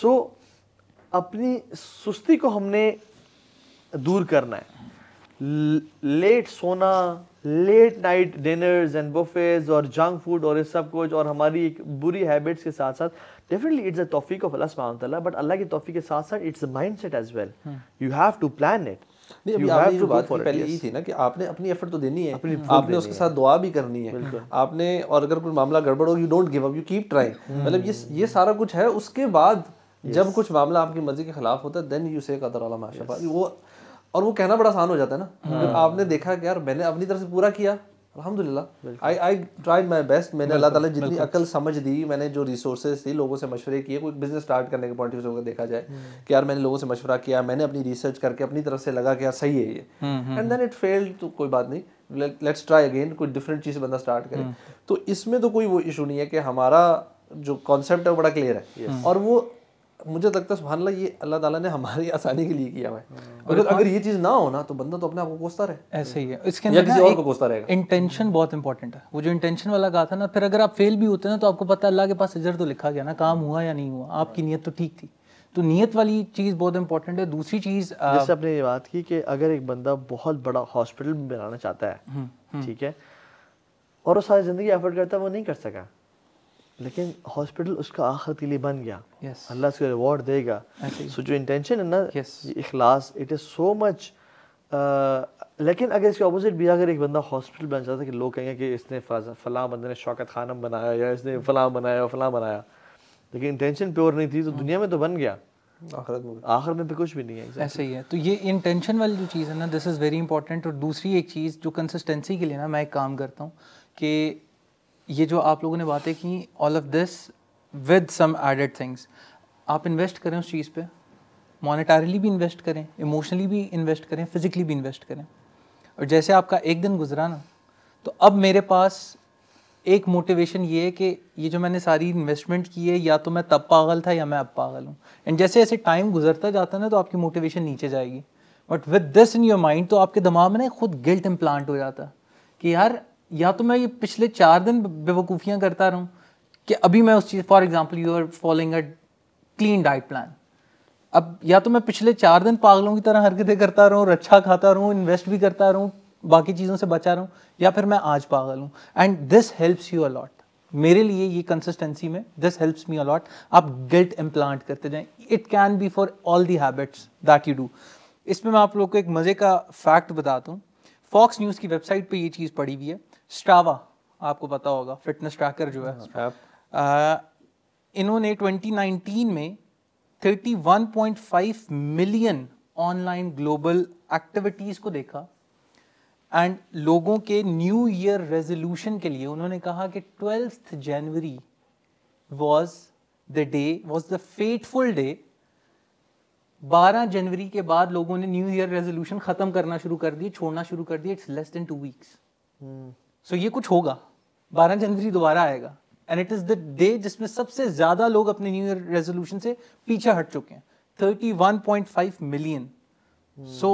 सो so, अपनी सुस्ती को हमने दूर करना है लेट सोना late night dinners and buffets और जंक फूड और ये सब कुछ और हमारी एक बुरी हैबिट्स के साथ साथ डेफिनेटली इट्स अ तोफीक ऑफ अल्लाह सुबहान तआला बट अल्लाह की तोफीक के साथ साथ it's mindset as well you have to plan it नहीं अभी आपने जो बात पहले थी ना कि आपने अपनी एफर्ट तो देनी है आपने उसके साथ दुआ भी करनी है आपने और अगर कोई मामला गड़बड़ हो you don't give up you keep trying मतलब ये ये सारा कुछ है उसके बाद जब कुछ मामला आपकी मर्जी के खिलाफ होता है देन यू से कदर माशा वो और वो कहना बड़ा आसान हो जाता है ना हाँ। आपने देखा कि यार मैंने अपनी तरफ से पूरा किया अलहमदिल्ला आई आई ट्राइड माई बेस्ट मैंने अल्लाह ताला जितनी अकल समझ दी मैंने जो रिसोर्सेज थी लोगों से मशवरे किए कोई बिजनेस स्टार्ट करने के पॉइंट ऑफ व्यू से देखा जाए हम्म। कि यार मैंने लोगों से मशवरा किया मैंने अपनी रिसर्च करके अपनी तरफ से लगा कि यार सही है ये एंड देन इट फेल्ड तो कोई बात नहीं लेट्स ट्राई अगेन कोई डिफरेंट चीज़ बंदा स्टार्ट करे हम्म। तो इसमें तो कोई वो इशू नहीं है कि हमारा जो कॉन्सेप्ट है वो बड़ा क्लियर है हम्म। और वो मुझे लगता है सुबहानला ये अल्लाह ताला ने हमारी आसानी के लिए किया हुआ है हम्म। अगर अगर ये चीज़ ना हो ना तो बंदा तो अपने आप को कोसता रहे ऐसे ही है इसके अंदर किसी और को कोसता रहेगा इंटेंशन हम्म। बहुत इंपॉर्टेंट है वो जो इंटेंशन वाला कहा था ना फिर अगर आप फेल भी होते ना तो आपको पता है अल्लाह के पास इजर तो लिखा गया ना काम हुआ या नहीं हुआ आपकी हम्म। नीयत तो ठीक थी तो नीयत वाली चीज़ बहुत इंपॉर्टेंट है दूसरी चीज़ जैसे आपने ये बात की कि अगर एक बंदा बहुत बड़ा हॉस्पिटल बनाना चाहता है ठीक है और वो सारी ज़िंदगी एफर्ट करता है वो नहीं कर सका लेकिन हॉस्पिटल उसका आखिर के लिए बन गया yes. अल्लाह उसको रिवॉर्ड देगा सो जो इंटेंशन है ना yes. इखलास इट इज़ सो मच लेकिन अगर इसके अपोजिट भी अगर एक बंदा हॉस्पिटल बन जाता है कि लोग कहेंगे कि इसने फला बंदे ने शौकत खानम बनाया या इसने फला बनाया फला बनाया लेकिन इंटेंशन प्योर नहीं थी तो hmm. दुनिया में तो बन गया आखिर में भी तो कुछ भी नहीं है exactly. ऐसे ही है तो ये इंटेंशन वाली जो चीज़ है ना दिस इज़ वेरी इंपॉर्टेंट और दूसरी एक चीज़ जो कंसिस्टेंसी के लिए ना मैं एक काम करता हूँ कि ये जो आप लोगों ने बातें की all of this with some added things आप इन्वेस्ट करें उस चीज़ पे मोनिटारीली भी इन्वेस्ट करें इमोशनली भी इन्वेस्ट करें फिज़िकली भी इन्वेस्ट करें और जैसे आपका एक दिन गुजरा ना तो अब मेरे पास एक मोटिवेशन ये है कि ये जो मैंने सारी इन्वेस्टमेंट की है या तो मैं तब पागल था या मैं अब पागल हूँ एंड जैसे जैसे टाइम गुजरता जाता है ना तो आपकी मोटिवेशन नीचे जाएगी but with this in your mind तो आपके दिमाग में ना खुद गिल्ट इम्प्लांट हो जाता है कि यार या तो मैं ये पिछले चार दिन बेवकूफ़ियाँ करता रहूं कि अभी मैं उस चीज़ for example you are following a clean diet plan अब या तो मैं पिछले चार दिन पागलों की तरह हरकतें करता रहूँ अच्छा खाता रहूं इन्वेस्ट भी करता रहूँ बाकी चीज़ों से बचा रहा हूँ या फिर मैं आज पागल हूँ and this helps you a lot मेरे लिए ये कंसिस्टेंसी में दिस हेल्प्स मी अलॉट आप गिल्ट इम्प्लांट करते जाएं it can be for all the habits that you do इसमें मैं आप लोग को एक मज़े का फैक्ट बताता हूँ फॉक्स न्यूज़ की वेबसाइट पे ये चीज़ पड़ी हुई है स्ट्रावा आपको पता होगा फिटनेस ट्रैकर जो है हाँ, हाँ। इन्होंने 2019 में 31.5 मिलियन ऑनलाइन ग्लोबल एक्टिविटीज को देखा एंड लोगों के न्यू ईयर रेजोल्यूशन के लिए उन्होंने कहा कि twelfth January was the day was the fateful day 12 जनवरी के बाद लोगों ने न्यू ईयर रेजोल्यूशन खत्म करना शुरू कर दिए छोड़ना शुरू कर दिया it's less than two weeks so so, ये कुछ होगा बारह जनवरी दोबारा आएगा and it is the day जिसमें सबसे ज़्यादा लोग अपने न्यू ईयर रेजोल्यूशन से पीछे हट चुके हैं thirty one point five million so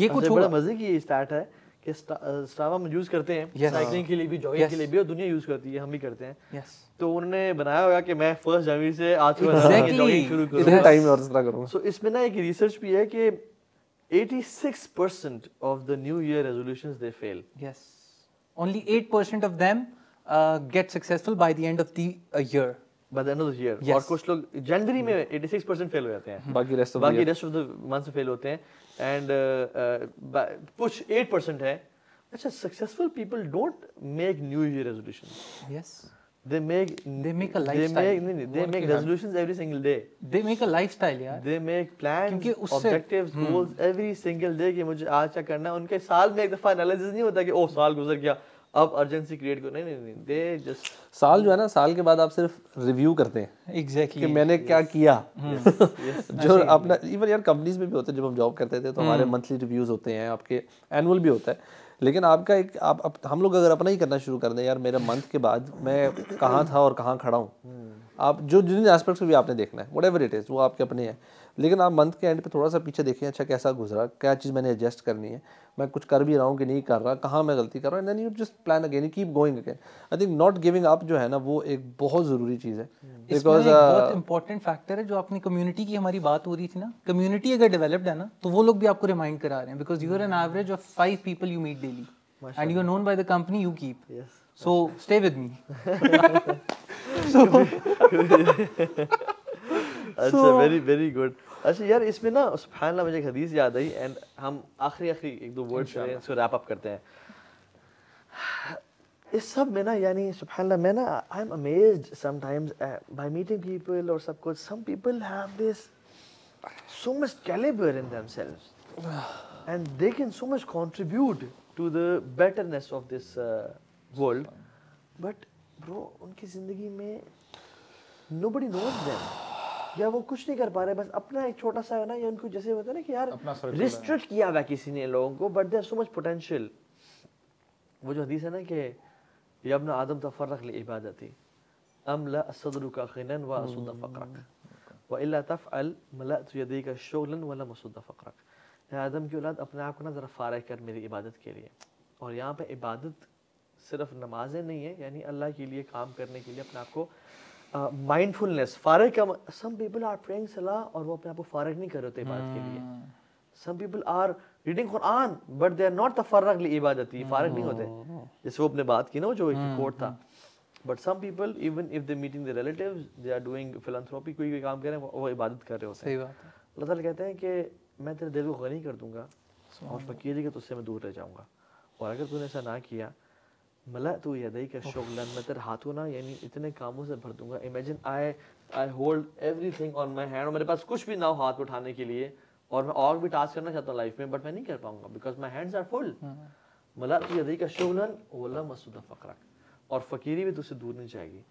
ये कुछ होगा मजे की स्टार्ट है कि स्टावा हम यूज करते हैं yes. साइकिलिंग के लिए भी जॉगिंग yes. के लिए भी और दुनिया यूज करती है हम भी करते हैं yes. तो उन्होंने बनाया होगा कि मैं फर्स्ट जनवरी से आज जॉगिंग शुरू करूंगा टाइम और करूंगा सो इसमें ना एक रिसर्च भी है कि 86% of the new year resolutions they fail yes only 8% of them uh, get successful by the end of the uh, year. By the end of the year. Yes. And some people, in January, mein 86% fail. Hmm. The rest of the, the rest of the months fail. Hote and push 8%. Hai. Successful people don't make New Year resolutions. Yes. they make they make a lifestyle they make nahin, they make resolutions every single day they make a lifestyle yaar they make plans objectives hmm. goals every single day ki mujhe aaj kya karna hai unke saal mein ek dafa analysis nahi hota ki oh saal guzar gaya अब urgency create करो नहीं नहीं they just साल जो है ना साल के बाद आप सिर्फ रिव्यू करते हैं एग्जैक्टली exactly. कि मैंने yes. क्या किया yes. yes. जो अपना इवन यार कंपनीज में भी होते हैं जब हम जॉब करते थे तो हमारे मंथली रिव्यूज होते हैं आपके एनुअल भी होता है लेकिन आपका एक आप, आप हम लोग अगर अपना ही करना शुरू कर दें यार मेरे मंथ के बाद मैं कहाँ था और कहाँ खड़ा हूँ हम्म। आप जो जिन एस्पेक्ट्स भी आपने देखना है वट एवर इट इज़ वो आपके अपने हैं लेकिन आप मंथ के एंड पे थोड़ा सा पीछे देखें अच्छा कैसा गुजरा क्या चीज़ मैंने एडजस्ट करनी है मैं कुछ कर भी रहा हूँ कि नहीं कर रहा कहाँ मैं गलती कर रहा हूँ and then you just plan again keep going again I think not giving up जो है ना वो एक बहुत ज़रूरी चीज़ है बिकॉज इंपॉर्टेंट फैक्टर है जो अपनी कम्युनिटी की हमारी बात हो रही थी ना कम्युनिटी अगर डेवलप्ड है ना तो वो लोग भी आपको रिमाइंड करा रहे हैं because you are an average of five people you meet daily and you known by the company you keep. Yes. So stay with so. अच्छा वेरी वेरी गुड अच्छा यार इसमें ना सुबहान मुझे एक हदीस याद आई एंड हम आखिरी आखिरी एक दो वर्ड इसको रैप अप करते हैं इस सब में ना यानी सुबहान मैं ना I am amazed sometimes by meeting people और सब कुछ some people have this so much calibre in themselves and they can so much contribute to the betterness of this uh, world but bro unki zindagi mein nobody knows them या वो कुछ नहीं कर पा रहे बस अपना एक छोटा सा है ना ये उनको जैसे होता है ना कि यार रिस्ट्रिक्ट किया हुआ किसी ने लोगों को but there so much potential वो जो हदीस है ना कि अपना आदम तफरक तो ले इबादती अम ला असदरु का खिनन व असुद फकरक हम्म, व इल्ला तफअल मलअत यदीका शुगलन व ला मसुद फकरक आदम की औलाद अपने आप को ना जरा फारग कर मेरी इबादत के लिए और यहाँ पे इबादत सिर्फ नमाजें नहीं है यानी अल्लाह के लिए काम करने के लिए अपने आप को माइंडफुलनेस फारग का सम पीपल आर प्रेइंग सलाह और वो अपने आप को फारग नहीं कर रहे होते बात के लिए some people are reading Quran but they are not तफरग ली इबादत इबादती फारग नहीं होते जैसे वो अपने बात की ना जो एक कोट हम्म, था but some people even if they meeting the relatives they are doing philanthropy कोई कोई काम कर रहे हैं वो इबादत कर रहे होते हैं सही अल्लाह ताला कहते हैं कि मैं तेरे दिल को गनी कर दूंगा और फकीरी के तुझसे मैं दूर रह जाऊंगा और अगर तूने ऐसा ना किया मला तो यदई का शोगलन मैं तेरे हाथों ना यानी इतने कामों से भर दूंगा imagine I I hold everything on my hand और मेरे पास कुछ भी ना हो हाथ उठाने के लिए और मैं और भी टास्क करना चाहता हूँ लाइफ में बट मैं नहीं कर पाऊंगा because my hands are full मला तो यदई का शोगलन ओला मसूदा फकरा और फकीरी भी तुझसे दूर नहीं जाएगी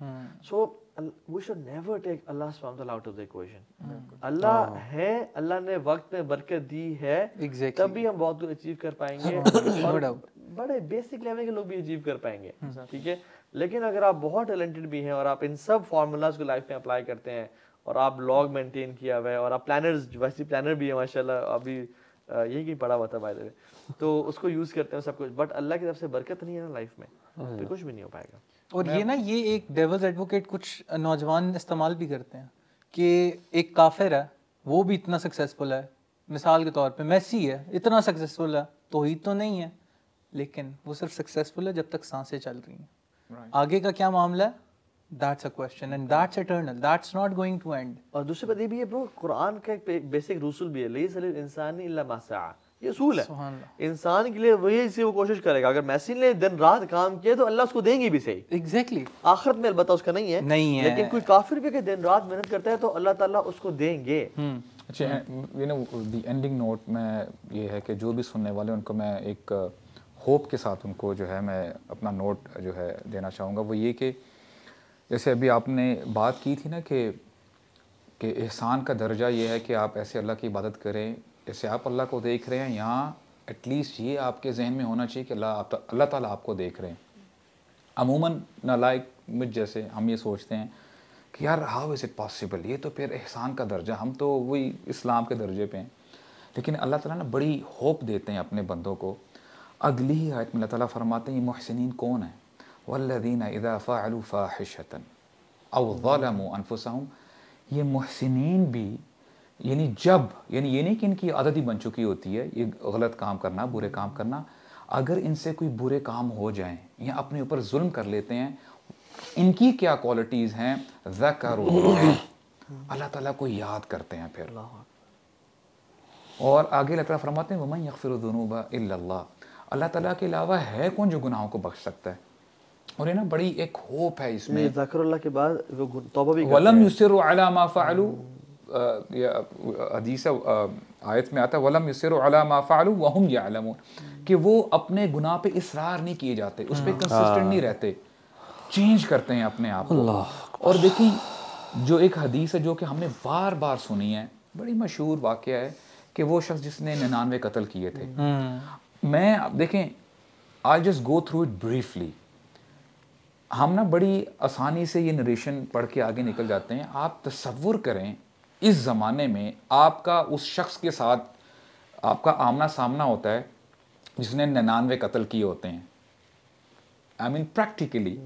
so we should never take Allah सुब्हानहू out of the equation Allah है अल्लाह ने वक्त में बरकत दी है exactly. तभी हम बहुत कुछ अचीव कर पाएंगे हाँ। बड़े बेसिक लेवल के लोग भी अचीव कर पाएंगे हम्म। ठीक है लेकिन अगर आप बहुत टैलेंटेड भी हैं और आप इन सब फार्मूलाज को लाइफ में अप्लाई करते हैं और आप ब्लॉग मेंटेन किया हुआ है और आप प्लानर वैसे प्लानर भी है माशाल्लाह अभी यही कहीं पड़ा हुआ था बाय तो उसको यूज़ करते हैं सब कुछ बट अल्लाह की तरफ से बरकत नहीं है ना लाइफ में तो हाँ। कुछ भी नहीं हो पाएगा और ये ना ये एक डेवल्स एडवोकेट कुछ नौजवान इस्तेमाल भी करते हैं कि एक काफिर है वो भी इतना सक्सेसफुल है मिसाल के तौर पे मैसी है इतना सक्सेसफुल है तो ही तो नहीं है लेकिन वो सिर्फ सक्सेसफुल है जब तक सांसें चल रही हैं right. आगे का क्या मामला है that's a question and that's eternal that's not going to end और दूसरी बात ये भी है ब्रो कुरान का एक बेसिक रूसूल भी है ले लैस इंसान ही इल्ला मा ये सूल है इंसान के लिए वही से वो कोशिश करेगा अगर मैसी ने दिन रात काम किया तो अल्लाह उसको देंगे भी सही एग्जैक्टली exactly. आखिरत में अलबत्ता उसका नहीं है नहीं है लेकिन कोई काफिर भी दिन रात मेहनत करता है तो अल्लाह ताला उसको देंगे हम्म। अच्छा you know the ending note में ये है कि जो भी सुनने वाले उनको मैं एक uh, होप के साथ उनको जो है मैं अपना नोट जो है देना चाहूँगा वो ये कि जैसे अभी आपने बात की थी ना कि कि एहसान का दर्जा ये है कि आप ऐसे अल्लाह की इबादत करें जैसे आप अल्लाह को देख रहे हैं यहाँ एटलीस्ट ये आपके जहन में होना चाहिए कि अल्लाह आप अल्लाह ताला आपको देख रहे हैं अमूमन नालायक मुझ जैसे हम ये सोचते हैं कि यार हाउ इज़ इट पॉसिबल ये तो फिर एहसान का दर्जा हम तो वही इस्लाम के दर्जे पे हैं लेकिन अल्लाह ताला ना बड़ी होप देते हैं अपने बंदों को अगली ही आयत में अल्लाह फरमाते हैं ये महसिन कौन है वल्लिन इदाफ़ालू फ़ाहिशतन अवलम ये महसिन भी यानी जब यानी ये नहीं कि इनकी आदत ही बन चुकी होती है ये गलत काम करना बुरे काम करना अगर इनसे कोई बुरे काम हो जाएं या अपने ऊपर जुल्म कर लेते हैं इनकी क्या क्वालिटीज़ हैं जकर अल्लाह ताला को याद करते हैं फिर और आगे लगता फरमाते हैं वमन यकफिर जनूबा अल्लाह ताला के अलावा है कौन जो गुनाहों को बख्श सकता है और ये ना बड़ी एक होप है इसमें के बाद वो तौबा भी वलम युसिरु अला मा आयत में आता वलम युसिरु अला मा फअलू कि वो अपने गुनाह पे इसरार नहीं किए जाते उस पर कंसिस्टेंट हाँ। नहीं रहते चेंज करते हैं अपने आप और देखिए जो एक हदीस है जो कि हमने बार बार सुनी है बड़ी मशहूर वाक़ है कि वो शख्स जिसने निन्यानवे कत्ल किए थे हम्म। मैं आप देखें I just go through it briefly हम ना बड़ी आसानी से ये नरेशन पढ़ के आगे निकल जाते हैं आप तस्वुर करें इस ज़माने में आपका उस शख्स के साथ आपका आमना सामना होता है जिसने निन्यानवे कत्ल किए होते हैं आई मीन प्रैक्टिकली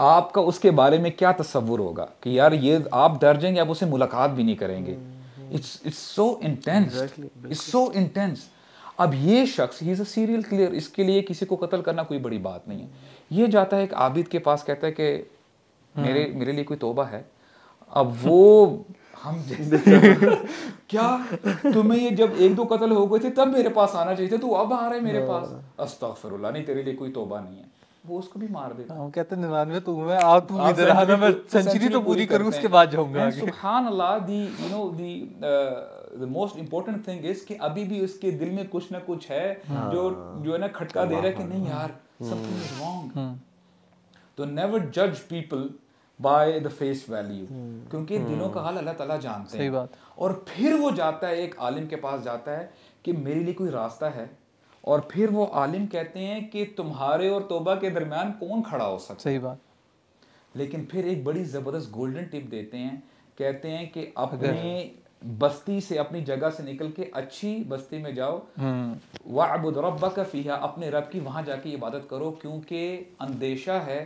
आपका उसके बारे में क्या तस्वुर होगा कि यार ये आप डर जाएंगे आप उसे मुलाकात भी नहीं करेंगे it's it's so intense it's so intense अब ये शख्स ही इज़ अ सीरियल क्लियर इसके लिए किसी को कत्ल करना कोई बड़ी बात नहीं है ये जाता है एक आबिद के पास कहता है कि हम्म। मेरे मेरे लिए कोई तोबा है अब वो हम क्या तुम्हें ये जब एक दो कत्ल हो गए थे तब मेरे पास आना चाहिए था तू अब आ रहे मेरे हाँ। पास अस्तगफिरुल्लाह नहीं तेरे लिए कोई तोबा नहीं है वो उसको भी मार देता हम कहते निन्यानवे तू मैं आप तू इधर आ मैं सेंचुरी तो पूरी करूँ उसके बाद जाऊंगा सुभान Allah the you know the the most important thing is कि अभी भी उसके दिल में कुछ ना कुछ है हाँ, जो जो है ना खटका दे रहा है कि नहीं हाँ। यार समथिंग इज रॉन्ग तो नेवर जज people by the face value क्योंकि हम्म। दिलों का हाल अल्लाह ताला जानते हैं और फिर वो जाता है एक आलिम के पास जाता है कि मेरे लिए कोई रास्ता है और फिर वो आलिम कहते हैं कि तुम्हारे और तोबा के दरमियान कौन खड़ा हो सकता सही बात लेकिन फिर एक बड़ी ज़बरदस्त गोल्डन टिप देते हैं कहते हैं कि अपने बस्ती से अपनी जगह से निकल के अच्छी बस्ती में जाओ हम्म। वाबुद अपने रब की वहां जाके इबादत करो क्योंकि अंदेशा है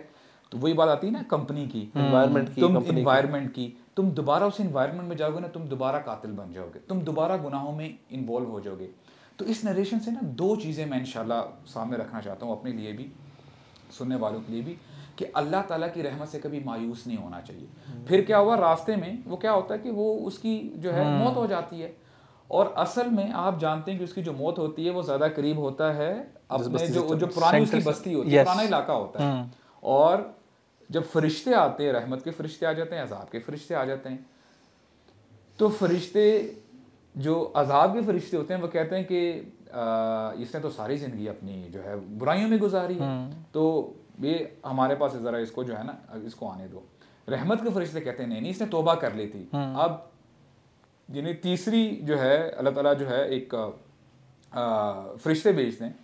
तो वही बात आती है ना कंपनी की इन्वायरमेंट हम्म। की तुम इन्वायरमेंट की तुम दोबारा उस इन्वायरमेंट में जाओगे ना तुम दोबारा कातिल बन जाओगे तुम दोबारा गुनाहों में इन्वॉल्व हो जाओगे तो इस नरेशन से ना दो चीज़ें मैं इंशाल्लाह सामने रखना चाहता हूँ अपने लिए भी सुनने वालों के लिए भी कि अल्लाह ताला की रहमत से कभी मायूस नहीं होना चाहिए हम्म। फिर क्या हुआ रास्ते में वो क्या होता है कि वो उसकी जो है हम्म। मौत हो जाती है और असल में आप जानते हैं कि उसकी जो मौत होती है वो ज़्यादा करीब होता है अपने जो जो पुरानी उसकी बस्ती होती है पुराना इलाका होता है हम्म। और जब फरिश्ते आते हैं रहमत के फरिश्ते आ जाते हैं अजाब के फरिश्ते आ जाते हैं तो फरिश्ते जो अजाब के फरिश्ते होते हैं वो कहते हैं कि इसने तो सारी ज़िंदगी अपनी जो है बुराइयों में गुजारी है तो ये हमारे पास है ज़रा इसको जो है ना इसको आने दो रहमत के फरिश्ते कहते हैं नहीं नहीं इसने तोबा कर ली थी हम्म। अब यानी तीसरी जो है अल्लाह ताला जो है एक फरिश्ते भेजते हैं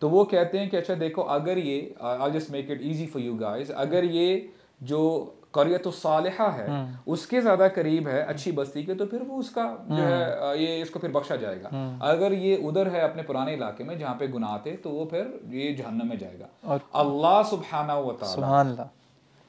तो वो कहते हैं कि अच्छा देखो अगर ये I just make it easy for you guys अगर ये जो करियत तो सालहा है हम्म। उसके ज़्यादा करीब है अच्छी बस्ती के तो फिर वो उसका जो है हम्म। ये इसको फिर बख्शा जाएगा हम्म। अगर ये उधर है अपने पुराने इलाके में जहाँ पे गुनाह थे तो वो फिर ये जहन्नम में जाएगा अल्लाह सुबहाना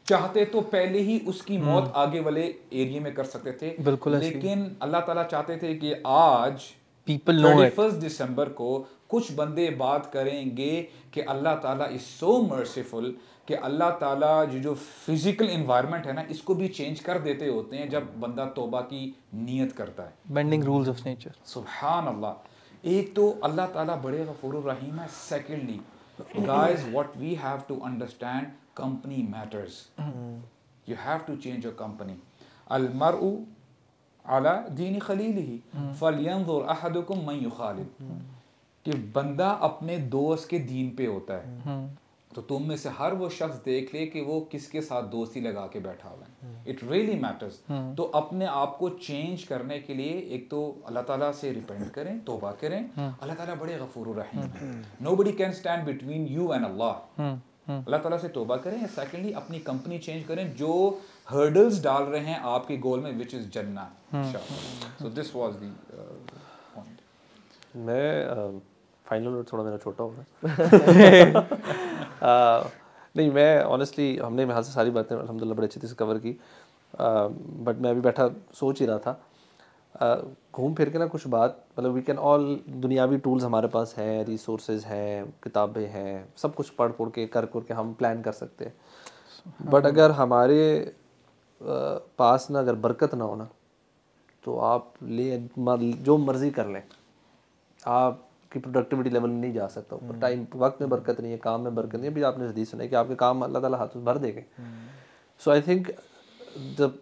चाहते तो पहले ही उसकी मौत आगे वाले एरिया में कर सकते थे बिल्कुल लेकिन अल्लाह ताला चाहते थे कि आज पीपल फर्स्ट दिसंबर को कुछ बंदे बात करेंगे कि अल्लाह ताला इज सो मर्सीफुल कि अल्लाह ताला जो जो फिज़िकल इन्वायरमेंट है ना इसको भी चेंज कर देते होते हैं जब बंदा तोबा की नीयत करता है बेंडिंग रूल्स ऑफ नेचर सुबहान अल्लाह एक तो अल्लाह ताला बड़े गफूर रहीम है secondly guys what we have to understand company matters you have to change your company अलमर अला दीन खलील ही फलियंजुर अहदुकुम मन युखालिद कि बंदा अपने दोस्त के दीन पे होता है हम्म। तो तुम में से हर वो शख्स देख ले कि वो किसके साथ दोस्ती लगा के बैठा हुआ है इट रियली मैटर्स तो अपने आप को चेंज करने के लिए एक तो अल्लाह ताला से रिपेंट करें तोबा करें हम्म। अल्लाह ताला बड़े गफूर रहीम nobody can stand between you and Allah Allah ताला से तोबा करें सेकेंडली अपनी कंपनी चेंज करें जो हर्डल्स डाल रहे हैं आपके गोल में विच इज़ जन्ना so this was the point मैं फाइनल uh, थोड़ा मेरा छोटा होगा Uh, नहीं मैं ऑनेस्टली हमने यहाँ से सारी बातें अलहमदिल्ला बड़े अच्छे से कवर की बट uh, मैं अभी बैठा सोच ही रहा था uh, घूम फिर के ना कुछ बात मतलब वी कैन ऑल दुनियावी टूल्स हमारे पास हैं रिसोर्सेज हैं किताबें हैं सब कुछ पढ़ पढ़ के कर कर के हम प्लान कर सकते हैं बट अगर हमारे पास ना अगर बरकत ना हो ना तो आप ले जो मर्ज़ी कर लें आप की प्रोडक्टिविटी लेवल में नहीं जा सकता ऊपर टाइम हम्म। वक्त में बरकत नहीं है काम में बरकत नहीं है अभी आपने हदीस सुना है कि आपके काम अल्लाह ताला हाथ भर देंगे सो आई थिंक जब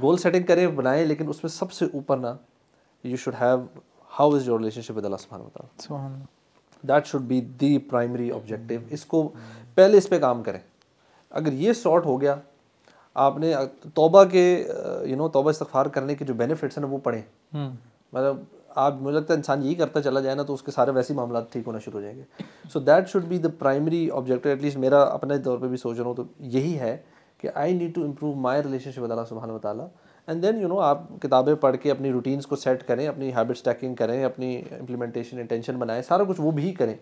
गोल सेटिंग करें बनाएं लेकिन उसमें सबसे ऊपर ना you should have how is your relationship with Allah सुबहान that should be the primary objective इसको पहले इस पर काम करें अगर ये शॉर्ट हो गया आपने तोबा के यू नो तोबा इस्तफार करने के जो बेनिफिट्स हैं ना वो पढ़ें हम्म। मतलब आप मुझे लगता है इंसान यही करता चला जाए ना तो उसके सारे वैसे मामला ठीक होना शुरू हो जाएंगे so that should be the primary objective at least मेरा अपने तौर पर भी सोच रहा हूँ तो यही है कि I need to improve my relationship वाल सुबहान ताली एंड देन यू नो आप किताबें पढ़ के अपनी रूटीन्स को सेट करें अपनी हैबिट्स ट्रैकिंग करें अपनी इम्प्लीमेंटेशन इंटेंशन बनाएं सारा कुछ वो भी करें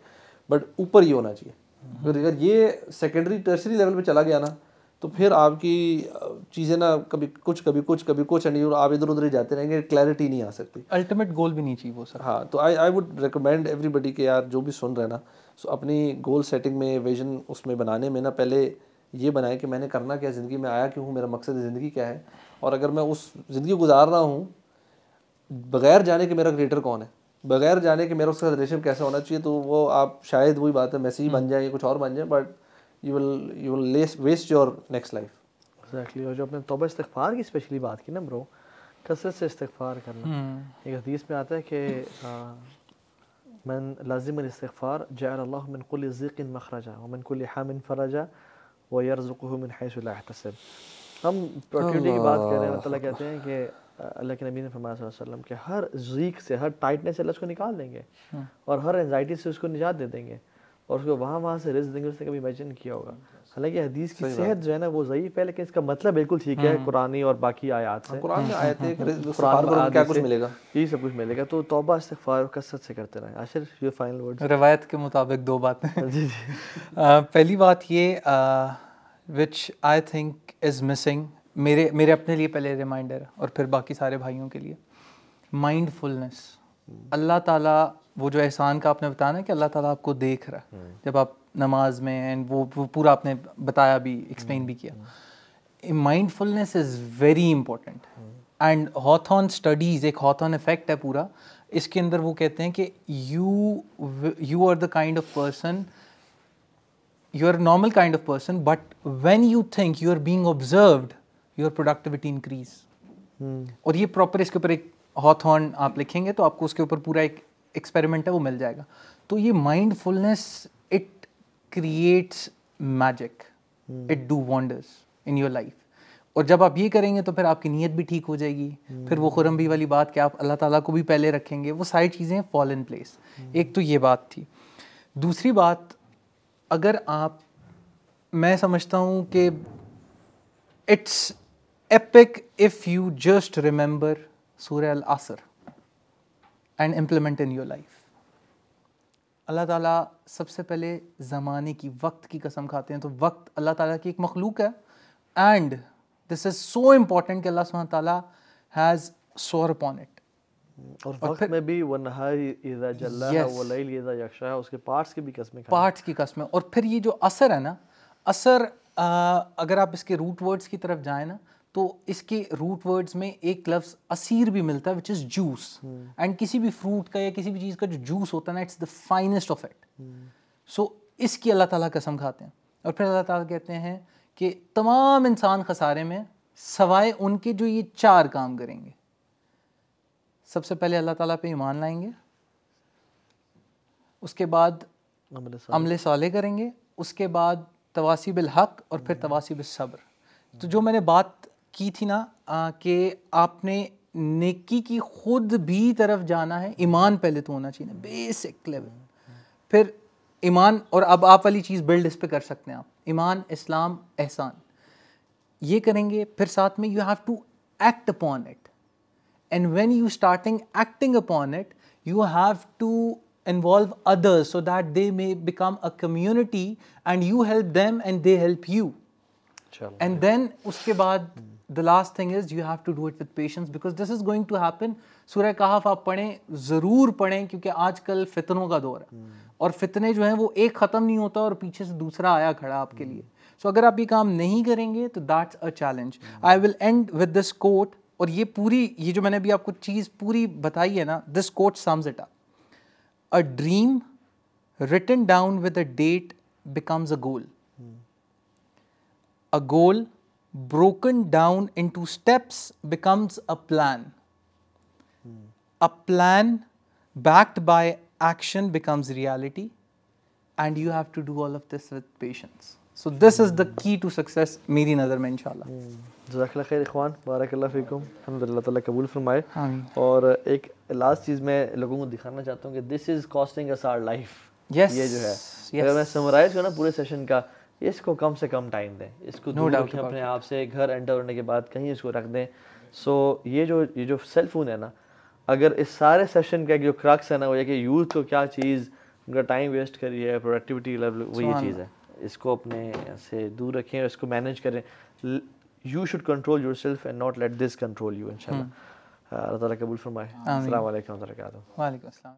बट ऊपर ही होना चाहिए अगर ये सेकेंडरी टर्सरी लेवल पे चला गया ना तो फिर आपकी चीज़ें ना कभी कुछ कभी कुछ कभी कुछ एंड आप इधर उधर ही जाते रहेंगे क्लैरिटी नहीं आ सकती अल्टीमेट गोल भी नहीं चाहिए वो सर हाँ तो I I would recommend everybody के यार जो भी सुन रहे ना सो अपनी गोल सेटिंग में विजन उसमें बनाने में ना पहले ये बनाए कि मैंने करना क्या ज़िंदगी में आया क्यों हूँ मेरा मकसद ज़िंदगी क्या है और अगर मैं उस ज़िंदगी गुजार रहा हूँ बगैर जाने के मेरा क्रिएटर कौन है बगैर जाने के मेरा उसका रिलेशन कैसा होना चाहिए तो वो आप शायद वही बात है मैसेज बन हम्म। जाए कुछ और बन जाए but you will you will waste your next life Exactly. और जो अपने तोबा इस्तार की स्पेशली बात की ना ब्रो कसरत से इस्तार करना hmm. एक हदीस में आता है कि मन लाजिम इस्तगफार जैर अल्लाह मिन कुल ज़िक़ मखरजा व कुल हामिन फराजा व यरज़ुकुहु मिन हैसु हम प्रोटी की बात कर रहे हैं अल्लाह कहते हैं कि अल्लाह के नबी ने फरमाया वसल्लम कि हर जीक से हर टाइटनेस से अल्लाह उसको निकाल देंगे हाँ। और हर एनजाइटी से उसको निजात दे देंगे और उसको वहाँ वहाँ से रिज देंगे उसने कभी इमेजिन किया होगा हालांकि हदीस की सेहत जो है ना वो ज़यीफ़ है लेकिन इसका मतलब बिल्कुल ठीक है हम्म। कुरानी और बाकी आयात से हाँ, कुरान में आयतें हम्म, क्या कुछ मिलेगा यही सब कुछ मिलेगा तो तोबा इस्तगफार कसरत से करते रहें आशिर ये फाइनल वर्ड रवायत के मुताबिक दो बातें जी जी पहली बात ये which I think is missing मेरे मेरे अपने लिए पहले रिमाइंडर और फिर बाकी सारे भाइयों के लिए माइंडफुलनेस हम्म। अल्लाह ताला वो जो एहसान का आपने बताया ना कि अल्लाह ताला आपको देख रहा है हम्म। जब आप नमाज में एंड वो वो पूरा आपने बताया भी एक्सप्लेन भी हम्म। किया mindfulness is very important and Hawthorne studies एक हॉथन इफेक्ट है पूरा इसके अंदर वो कहते हैं कि you you are the kind of person you are normal kind of person but when you think you are being observed your productivity increase और ये प्रॉपर इसके ऊपर एक हॉथॉन आप लिखेंगे तो आपको उसके ऊपर पूरा एक एक्सपेरिमेंट है वो मिल जाएगा तो ये mindfulness it creates magic it do wonders in your life और जब आप ये करेंगे तो फिर आपकी नीयत भी ठीक हो जाएगी hmm. फिर वो खुरम भी वाली बात कि आप अल्लाह ताला को भी पहले रखेंगे वो सारी चीज़ें फॉल इन प्लेस एक तो ये बात थी दूसरी बात अगर आप मैं समझता हूँ कि it's epic if you just remember सूर्य अल आसर and implement in your life Allah ताला सबसे पहले ज़माने की वक्त की कसम खाते हैं तो वक्त अल्लाह ताला की एक मखलूक है and this is so important कि अल्लाह सुबह ताला हैज़ सोर अपॉन इट और, वक्त और में भी वो yes, उसके पार्ट्स की भी कसमें पार्ट्स की कसमें और फिर ये जो असर है ना असर आ, अगर आप इसके रूट वर्ड्स की तरफ जाए ना तो इसके रूट वर्ड्स में एक लफ्ज असीर भी मिलता है विच इज़ जूस एंड किसी भी फ्रूट का या किसी भी चीज़ का जो जूस होता है ना it's the finest of it so इसकी अल्लाह ताला कसम खाते हैं और फिर अल्लाह ताला कहते हैं कि तमाम इंसान खसारे में सवाए उनके जो ये चार काम करेंगे सबसे पहले अल्लाह ताला पे ईमान लाएंगे उसके बाद अमले साले करेंगे उसके बाद तवासी बिल हक और फिर hmm. तवासी बिल सब्र तो जो मैंने बात की थी ना कि आपने नेकी की खुद भी तरफ जाना है ईमान पहले तो होना चाहिए ना बेसिक लेवल फिर ईमान और अब आप वाली चीज़ बिल्ड इस पर कर सकते हैं आप ईमान इस्लाम एहसान ये करेंगे फिर साथ में you have to act upon it and when you starting acting upon it you have to involve others so that they may become a community and you help them and they help you and then उसके बाद the last thing is you have to do it with patience because this is going to happen सूर्य कहाफ आप पढ़ें ज़रूर पढ़ें क्योंकि आजकल फितनों का दौर है hmm. और फितने जो हैं वो एक ख़त्म नहीं होता और पीछे से दूसरा आया खड़ा आपके hmm. लिए सो so, अगर आप ये काम नहीं करेंगे तो that's a challenge I will end with this quote और ये पूरी ये जो मैंने अभी आपको चीज़ पूरी बताई है ना this quote sums it up a dream written down with a date becomes a goal a goal broken down into steps becomes a plan. Hmm. A plan backed by action becomes reality and you have to do all of this with patience. So this is the key to success मेरी नज़र में इंशाल्लाह जजाकला खैर इखवान बारकल्ला फ़ीकुम अलहमदिल्ला ताला कबूल फरमाए और एक लास्ट चीज़ मैं लोगों को दिखाना चाहता हूँ कि this is costing us our life ये जो है yes. अगर मैं समराइज़ करूँ ना पूरे सेशन का इसको कम से कम टाइम दें इसको no दूर अपने आप से घर एंटर होने के बाद कहीं इसको रख दें सो so, ये जो ये जो सेल फोन है ना अगर इस सारे सेशन का जो क्रक्स है ना वो ये कि यूथ को क्या चीज़ उनका टाइम वेस्ट करी है प्रोडक्टिविटी लेवल वो ये चीज़ है इसको अपने से दूर रखें और इसको मैनेज करें you should control yourself and not let this control you इनशाला अल्लाह ताला फरमाए अस्सलाम